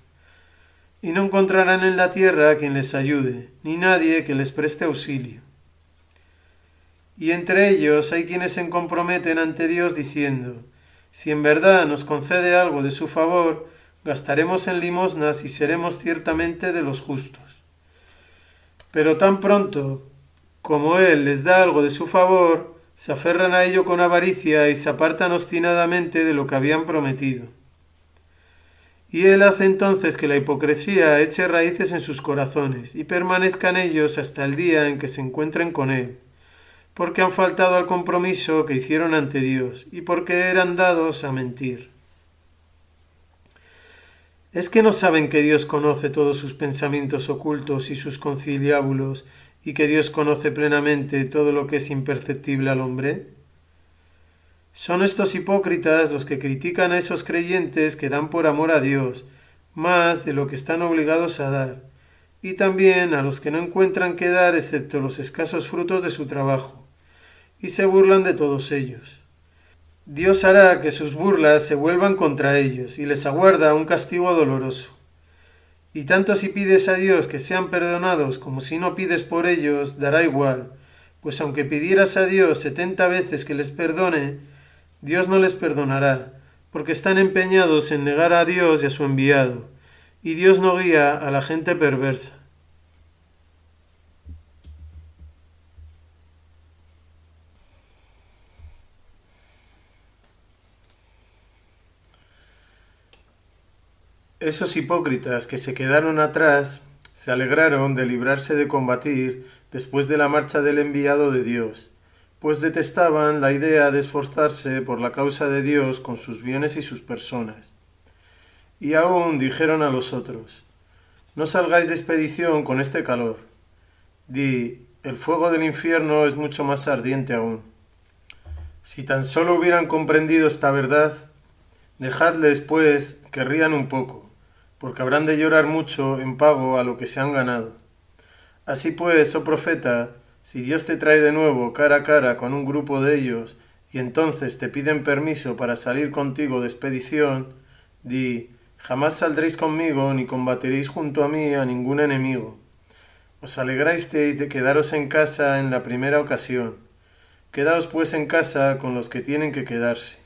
Y no encontrarán en la tierra a quien les ayude, ni nadie que les preste auxilio. Y entre ellos hay quienes se comprometen ante Dios diciendo, si en verdad nos concede algo de su favor, gastaremos en limosnas y seremos ciertamente de los justos. Pero tan pronto como Él les da algo de su favor, se aferran a ello con avaricia y se apartan obstinadamente de lo que habían prometido. Y Él hace entonces que la hipocresía eche raíces en sus corazones y permanezcan ellos hasta el día en que se encuentren con Él porque han faltado al compromiso que hicieron ante Dios y porque eran dados a mentir. ¿Es que no saben que Dios conoce todos sus pensamientos ocultos y sus conciliábulos y que Dios conoce plenamente todo lo que es imperceptible al hombre? Son estos hipócritas los que critican a esos creyentes que dan por amor a Dios más de lo que están obligados a dar, y también a los que no encuentran que dar excepto los escasos frutos de su trabajo y se burlan de todos ellos. Dios hará que sus burlas se vuelvan contra ellos y les aguarda un castigo doloroso. Y tanto si pides a Dios que sean perdonados como si no pides por ellos, dará igual, pues aunque pidieras a Dios setenta veces que les perdone, Dios no les perdonará, porque están empeñados en negar a Dios y a su enviado, y Dios no guía a la gente perversa. Esos hipócritas que se quedaron atrás se alegraron de librarse de combatir después de la marcha del enviado de Dios, pues detestaban la idea de esforzarse por la causa de Dios con sus bienes y sus personas. Y aún dijeron a los otros, no salgáis de expedición con este calor. Di, el fuego del infierno es mucho más ardiente aún. Si tan solo hubieran comprendido esta verdad, dejadles, pues, que rían un poco porque habrán de llorar mucho en pago a lo que se han ganado. Así pues, oh profeta, si Dios te trae de nuevo cara a cara con un grupo de ellos, y entonces te piden permiso para salir contigo de expedición, di, jamás saldréis conmigo ni combateréis junto a mí a ningún enemigo. Os alegrasteis de quedaros en casa en la primera ocasión. Quedaos pues en casa con los que tienen que quedarse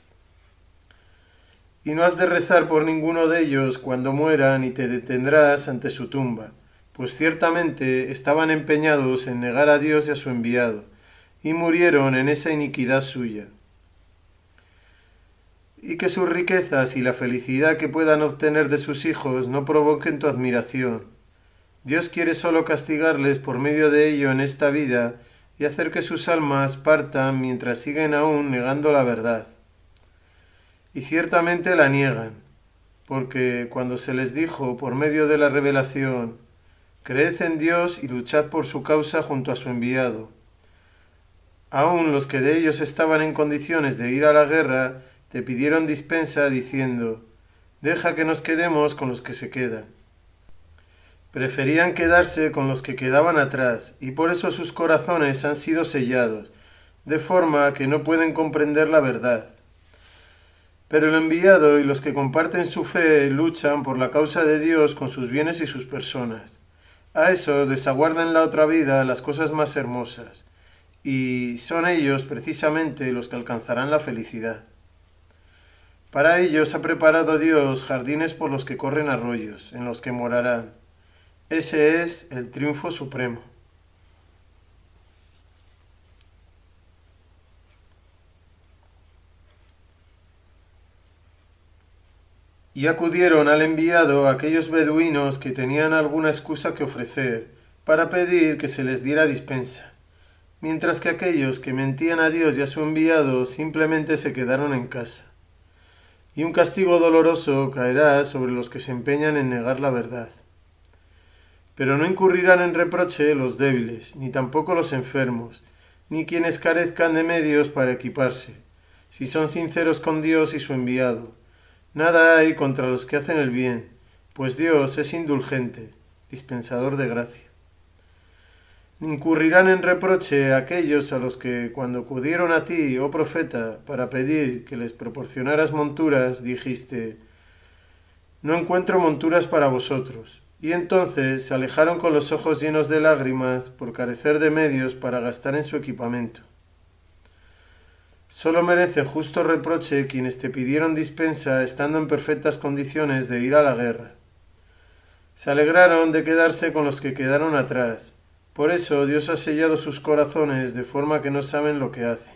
y no has de rezar por ninguno de ellos cuando mueran y te detendrás ante su tumba, pues ciertamente estaban empeñados en negar a Dios y a su enviado, y murieron en esa iniquidad suya. Y que sus riquezas y la felicidad que puedan obtener de sus hijos no provoquen tu admiración. Dios quiere solo castigarles por medio de ello en esta vida y hacer que sus almas partan mientras siguen aún negando la verdad y ciertamente la niegan, porque cuando se les dijo por medio de la revelación, creed en Dios y luchad por su causa junto a su enviado, aun los que de ellos estaban en condiciones de ir a la guerra, te pidieron dispensa diciendo, deja que nos quedemos con los que se quedan. Preferían quedarse con los que quedaban atrás, y por eso sus corazones han sido sellados, de forma que no pueden comprender la verdad. Pero el enviado y los que comparten su fe luchan por la causa de Dios con sus bienes y sus personas. A esos desaguardan la otra vida las cosas más hermosas, y son ellos precisamente los que alcanzarán la felicidad. Para ellos ha preparado Dios jardines por los que corren arroyos, en los que morarán. Ese es el triunfo supremo. Y acudieron al enviado aquellos beduinos que tenían alguna excusa que ofrecer, para pedir que se les diera dispensa, mientras que aquellos que mentían a Dios y a su enviado simplemente se quedaron en casa. Y un castigo doloroso caerá sobre los que se empeñan en negar la verdad. Pero no incurrirán en reproche los débiles, ni tampoco los enfermos, ni quienes carezcan de medios para equiparse, si son sinceros con Dios y su enviado Nada hay contra los que hacen el bien, pues Dios es indulgente, dispensador de gracia. Incurrirán en reproche aquellos a los que, cuando acudieron a ti, oh profeta, para pedir que les proporcionaras monturas, dijiste, No encuentro monturas para vosotros. Y entonces se alejaron con los ojos llenos de lágrimas por carecer de medios para gastar en su equipamiento. Solo merece justo reproche quienes te pidieron dispensa estando en perfectas condiciones de ir a la guerra. Se alegraron de quedarse con los que quedaron atrás. Por eso Dios ha sellado sus corazones de forma que no saben lo que hacen.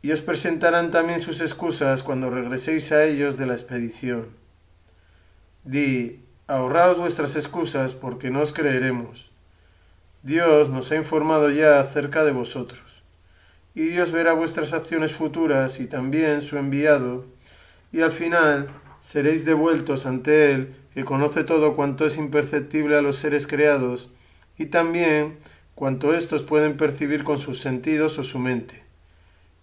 Y os presentarán también sus excusas cuando regreséis a ellos de la expedición. Di, ahorraos vuestras excusas porque no os creeremos. Dios nos ha informado ya acerca de vosotros y Dios verá vuestras acciones futuras y también su enviado, y al final seréis devueltos ante Él, que conoce todo cuanto es imperceptible a los seres creados, y también cuanto éstos pueden percibir con sus sentidos o su mente.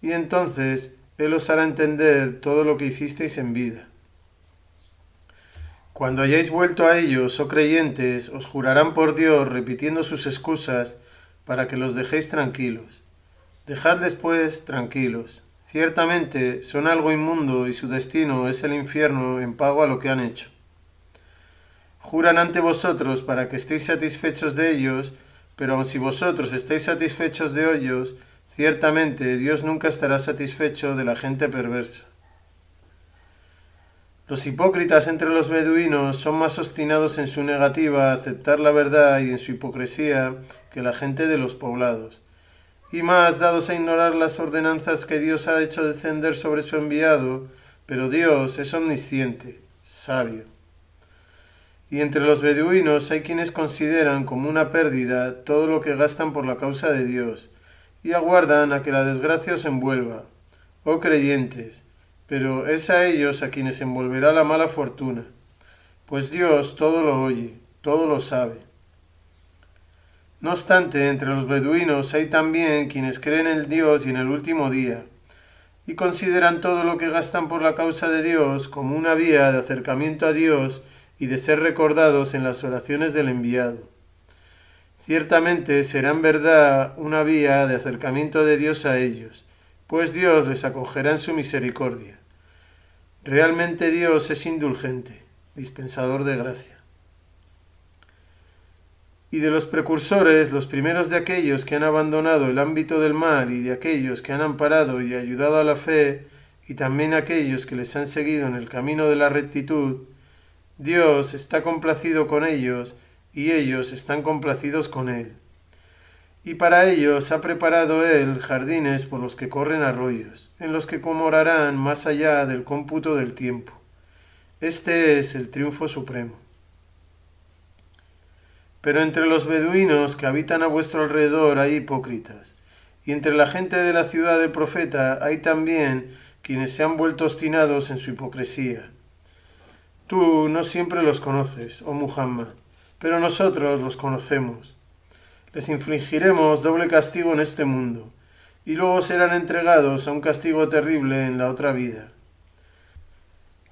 Y entonces Él os hará entender todo lo que hicisteis en vida. Cuando hayáis vuelto a ellos, oh creyentes, os jurarán por Dios repitiendo sus excusas para que los dejéis tranquilos. Dejad después tranquilos. Ciertamente son algo inmundo y su destino es el infierno en pago a lo que han hecho. Juran ante vosotros para que estéis satisfechos de ellos, pero aun si vosotros estéis satisfechos de ellos, ciertamente Dios nunca estará satisfecho de la gente perversa. Los hipócritas entre los beduinos son más obstinados en su negativa a aceptar la verdad y en su hipocresía que la gente de los poblados y más dados a ignorar las ordenanzas que Dios ha hecho descender sobre su enviado, pero Dios es omnisciente, sabio. Y entre los beduinos hay quienes consideran como una pérdida todo lo que gastan por la causa de Dios, y aguardan a que la desgracia os envuelva, oh creyentes, pero es a ellos a quienes envolverá la mala fortuna, pues Dios todo lo oye, todo lo sabe. No obstante, entre los beduinos hay también quienes creen en Dios y en el último día, y consideran todo lo que gastan por la causa de Dios como una vía de acercamiento a Dios y de ser recordados en las oraciones del enviado. Ciertamente será en verdad una vía de acercamiento de Dios a ellos, pues Dios les acogerá en su misericordia. Realmente Dios es indulgente, dispensador de gracia y de los precursores, los primeros de aquellos que han abandonado el ámbito del mal y de aquellos que han amparado y ayudado a la fe, y también aquellos que les han seguido en el camino de la rectitud, Dios está complacido con ellos y ellos están complacidos con Él. Y para ellos ha preparado Él jardines por los que corren arroyos, en los que comorarán más allá del cómputo del tiempo. Este es el triunfo supremo. Pero entre los beduinos que habitan a vuestro alrededor hay hipócritas, y entre la gente de la ciudad del profeta hay también quienes se han vuelto obstinados en su hipocresía. Tú no siempre los conoces, oh Muhammad, pero nosotros los conocemos. Les infligiremos doble castigo en este mundo, y luego serán entregados a un castigo terrible en la otra vida.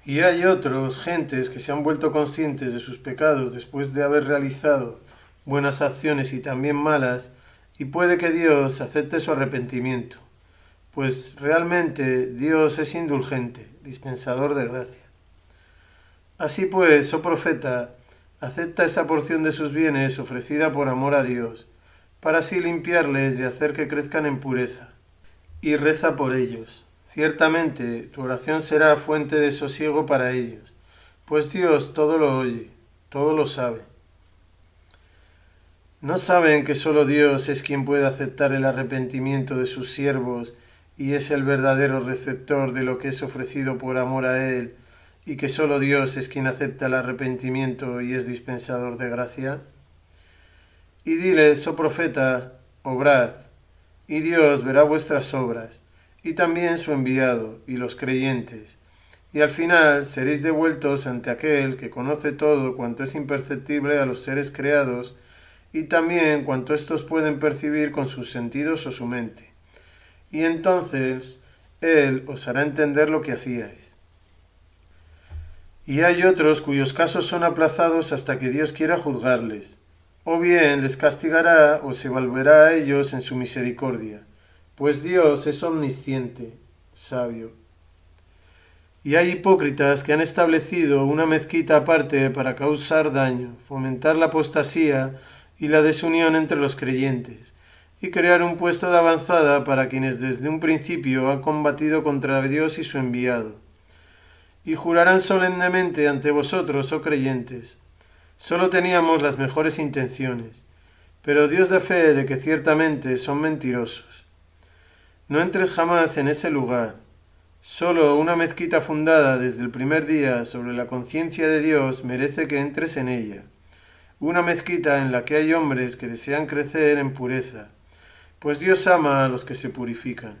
Y hay otros gentes que se han vuelto conscientes de sus pecados después de haber realizado buenas acciones y también malas, y puede que Dios acepte su arrepentimiento, pues realmente Dios es indulgente, dispensador de gracia. Así pues, oh profeta, acepta esa porción de sus bienes ofrecida por amor a Dios, para así limpiarles y hacer que crezcan en pureza, y reza por ellos. Ciertamente, tu oración será fuente de sosiego para ellos, pues Dios todo lo oye, todo lo sabe. ¿No saben que solo Dios es quien puede aceptar el arrepentimiento de sus siervos y es el verdadero receptor de lo que es ofrecido por amor a Él, y que solo Dios es quien acepta el arrepentimiento y es dispensador de gracia? Y diles, oh profeta, obrad, y Dios verá vuestras obras y también su enviado y los creyentes, y al final seréis devueltos ante aquel que conoce todo cuanto es imperceptible a los seres creados y también cuanto éstos pueden percibir con sus sentidos o su mente. Y entonces Él os hará entender lo que hacíais. Y hay otros cuyos casos son aplazados hasta que Dios quiera juzgarles, o bien les castigará o se volverá a ellos en su misericordia pues Dios es omnisciente, sabio. Y hay hipócritas que han establecido una mezquita aparte para causar daño, fomentar la apostasía y la desunión entre los creyentes, y crear un puesto de avanzada para quienes desde un principio han combatido contra Dios y su enviado. Y jurarán solemnemente ante vosotros, oh creyentes, solo teníamos las mejores intenciones, pero Dios da fe de que ciertamente son mentirosos. No entres jamás en ese lugar. Solo una mezquita fundada desde el primer día sobre la conciencia de Dios merece que entres en ella. Una mezquita en la que hay hombres que desean crecer en pureza, pues Dios ama a los que se purifican.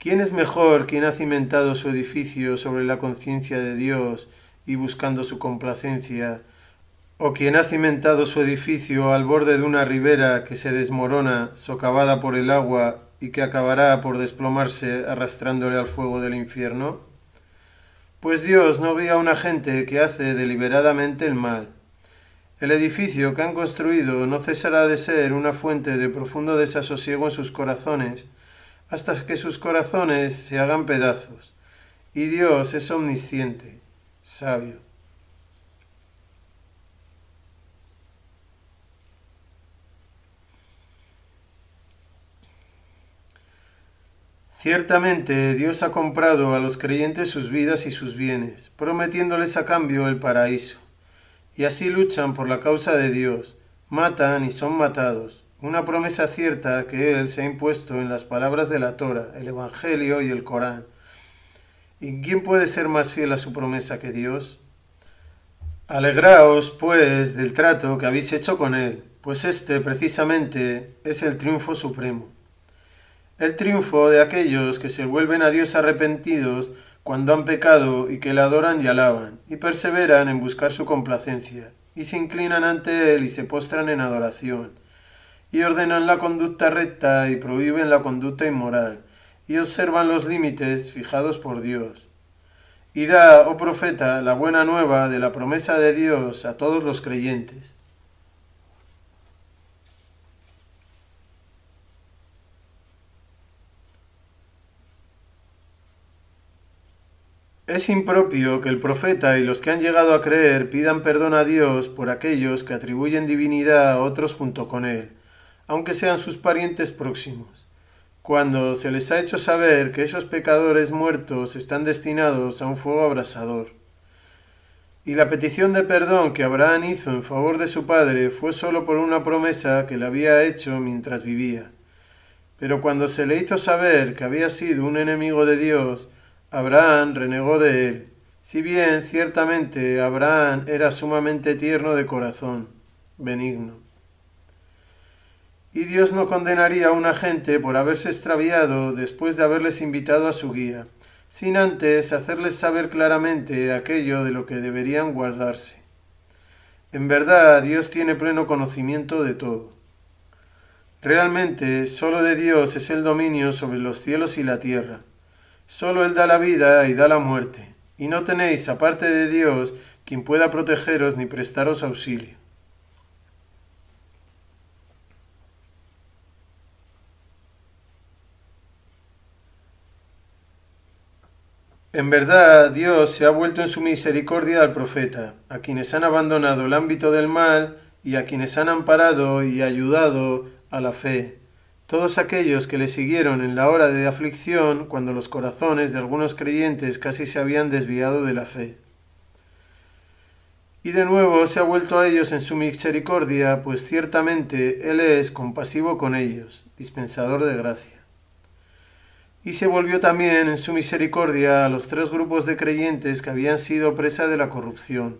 ¿Quién es mejor quien ha cimentado su edificio sobre la conciencia de Dios y buscando su complacencia? o quien ha cimentado su edificio al borde de una ribera que se desmorona, socavada por el agua y que acabará por desplomarse arrastrándole al fuego del infierno? Pues Dios no ve a una gente que hace deliberadamente el mal. El edificio que han construido no cesará de ser una fuente de profundo desasosiego en sus corazones, hasta que sus corazones se hagan pedazos. Y Dios es omnisciente, sabio. Ciertamente Dios ha comprado a los creyentes sus vidas y sus bienes, prometiéndoles a cambio el paraíso. Y así luchan por la causa de Dios, matan y son matados, una promesa cierta que Él se ha impuesto en las palabras de la Torah, el Evangelio y el Corán. ¿Y quién puede ser más fiel a su promesa que Dios? Alegraos, pues, del trato que habéis hecho con Él, pues este precisamente es el triunfo supremo el triunfo de aquellos que se vuelven a Dios arrepentidos cuando han pecado y que le adoran y alaban, y perseveran en buscar su complacencia, y se inclinan ante Él y se postran en adoración, y ordenan la conducta recta y prohíben la conducta inmoral, y observan los límites fijados por Dios. Y da, oh profeta, la buena nueva de la promesa de Dios a todos los creyentes. Es impropio que el profeta y los que han llegado a creer pidan perdón a Dios por aquellos que atribuyen divinidad a otros junto con Él, aunque sean sus parientes próximos, cuando se les ha hecho saber que esos pecadores muertos están destinados a un fuego abrasador. Y la petición de perdón que Abraham hizo en favor de su padre fue sólo por una promesa que le había hecho mientras vivía. Pero cuando se le hizo saber que había sido un enemigo de Dios, Abraham renegó de él, si bien ciertamente Abraham era sumamente tierno de corazón, benigno. Y Dios no condenaría a una gente por haberse extraviado después de haberles invitado a su guía, sin antes hacerles saber claramente aquello de lo que deberían guardarse. En verdad, Dios tiene pleno conocimiento de todo. Realmente, solo de Dios es el dominio sobre los cielos y la tierra Solo Él da la vida y da la muerte, y no tenéis, aparte de Dios, quien pueda protegeros ni prestaros auxilio. En verdad, Dios se ha vuelto en su misericordia al profeta, a quienes han abandonado el ámbito del mal y a quienes han amparado y ayudado a la fe todos aquellos que le siguieron en la hora de aflicción, cuando los corazones de algunos creyentes casi se habían desviado de la fe. Y de nuevo se ha vuelto a ellos en su misericordia, pues ciertamente Él es compasivo con ellos, dispensador de gracia. Y se volvió también en su misericordia a los tres grupos de creyentes que habían sido presa de la corrupción,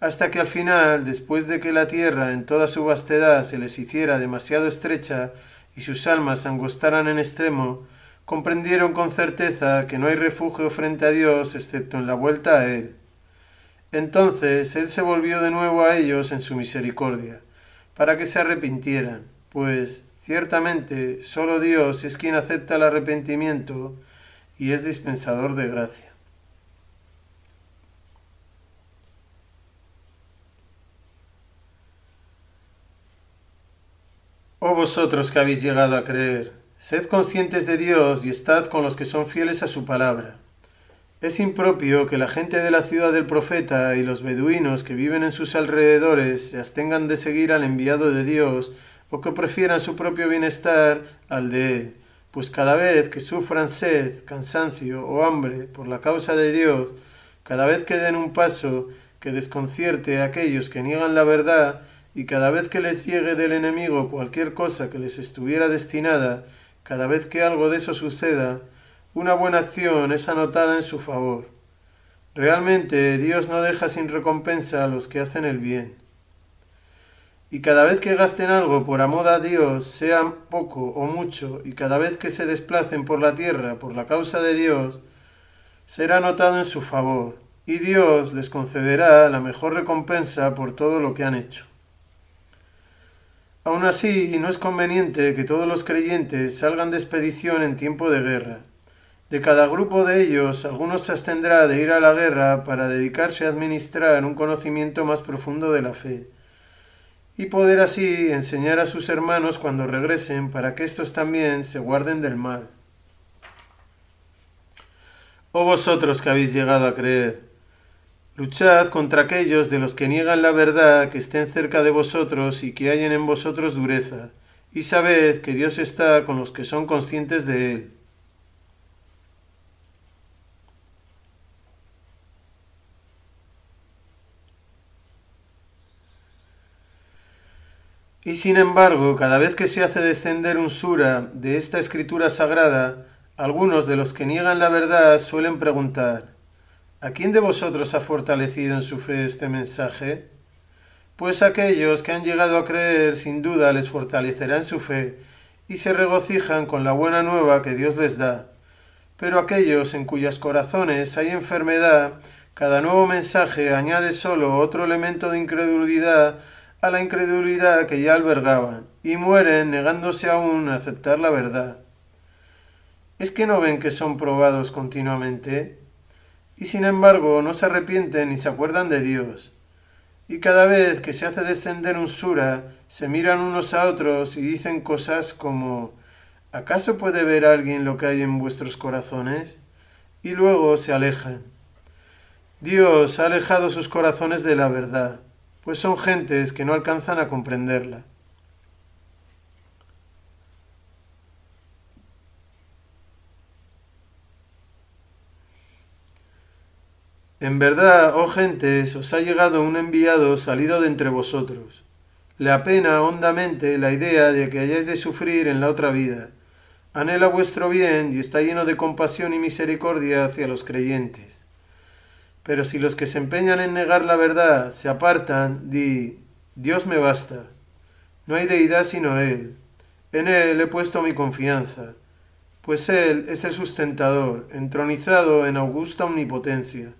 hasta que al final, después de que la tierra en toda su vastedad se les hiciera demasiado estrecha, y sus almas se en extremo, comprendieron con certeza que no hay refugio frente a Dios excepto en la vuelta a Él. Entonces Él se volvió de nuevo a ellos en su misericordia, para que se arrepintieran, pues ciertamente solo Dios es quien acepta el arrepentimiento y es dispensador de gracia. vosotros que habéis llegado a creer, sed conscientes de Dios y estad con los que son fieles a su palabra. Es impropio que la gente de la ciudad del profeta y los beduinos que viven en sus alrededores se abstengan de seguir al enviado de Dios o que prefieran su propio bienestar al de él, pues cada vez que sufran sed, cansancio o hambre por la causa de Dios, cada vez que den un paso que desconcierte a aquellos que niegan la verdad, y cada vez que les llegue del enemigo cualquier cosa que les estuviera destinada, cada vez que algo de eso suceda, una buena acción es anotada en su favor. Realmente Dios no deja sin recompensa a los que hacen el bien. Y cada vez que gasten algo por amor a Dios, sea poco o mucho, y cada vez que se desplacen por la tierra por la causa de Dios, será anotado en su favor, y Dios les concederá la mejor recompensa por todo lo que han hecho. Aun así, no es conveniente que todos los creyentes salgan de expedición en tiempo de guerra. De cada grupo de ellos, algunos se abstendrá de ir a la guerra para dedicarse a administrar un conocimiento más profundo de la fe, y poder así enseñar a sus hermanos cuando regresen para que éstos también se guarden del mal. Oh vosotros que habéis llegado a creer, Luchad contra aquellos de los que niegan la verdad que estén cerca de vosotros y que hayan en vosotros dureza, y sabed que Dios está con los que son conscientes de Él. Y sin embargo, cada vez que se hace descender un sura de esta escritura sagrada, algunos de los que niegan la verdad suelen preguntar, ¿A quién de vosotros ha fortalecido en su fe este mensaje? Pues aquellos que han llegado a creer sin duda les fortalecerán su fe y se regocijan con la buena nueva que Dios les da. Pero aquellos en cuyos corazones hay enfermedad, cada nuevo mensaje añade solo otro elemento de incredulidad a la incredulidad que ya albergaban, y mueren negándose aún a aceptar la verdad. ¿Es que no ven que son probados continuamente? y sin embargo no se arrepienten ni se acuerdan de Dios. Y cada vez que se hace descender un sura, se miran unos a otros y dicen cosas como ¿acaso puede ver alguien lo que hay en vuestros corazones? Y luego se alejan. Dios ha alejado sus corazones de la verdad, pues son gentes que no alcanzan a comprenderla. En verdad, oh gentes, os ha llegado un enviado salido de entre vosotros. Le apena hondamente la idea de que hayáis de sufrir en la otra vida. Anhela vuestro bien y está lleno de compasión y misericordia hacia los creyentes. Pero si los que se empeñan en negar la verdad se apartan, di, Dios me basta. No hay deidad sino Él. En Él he puesto mi confianza, pues Él es el sustentador, entronizado en augusta omnipotencia.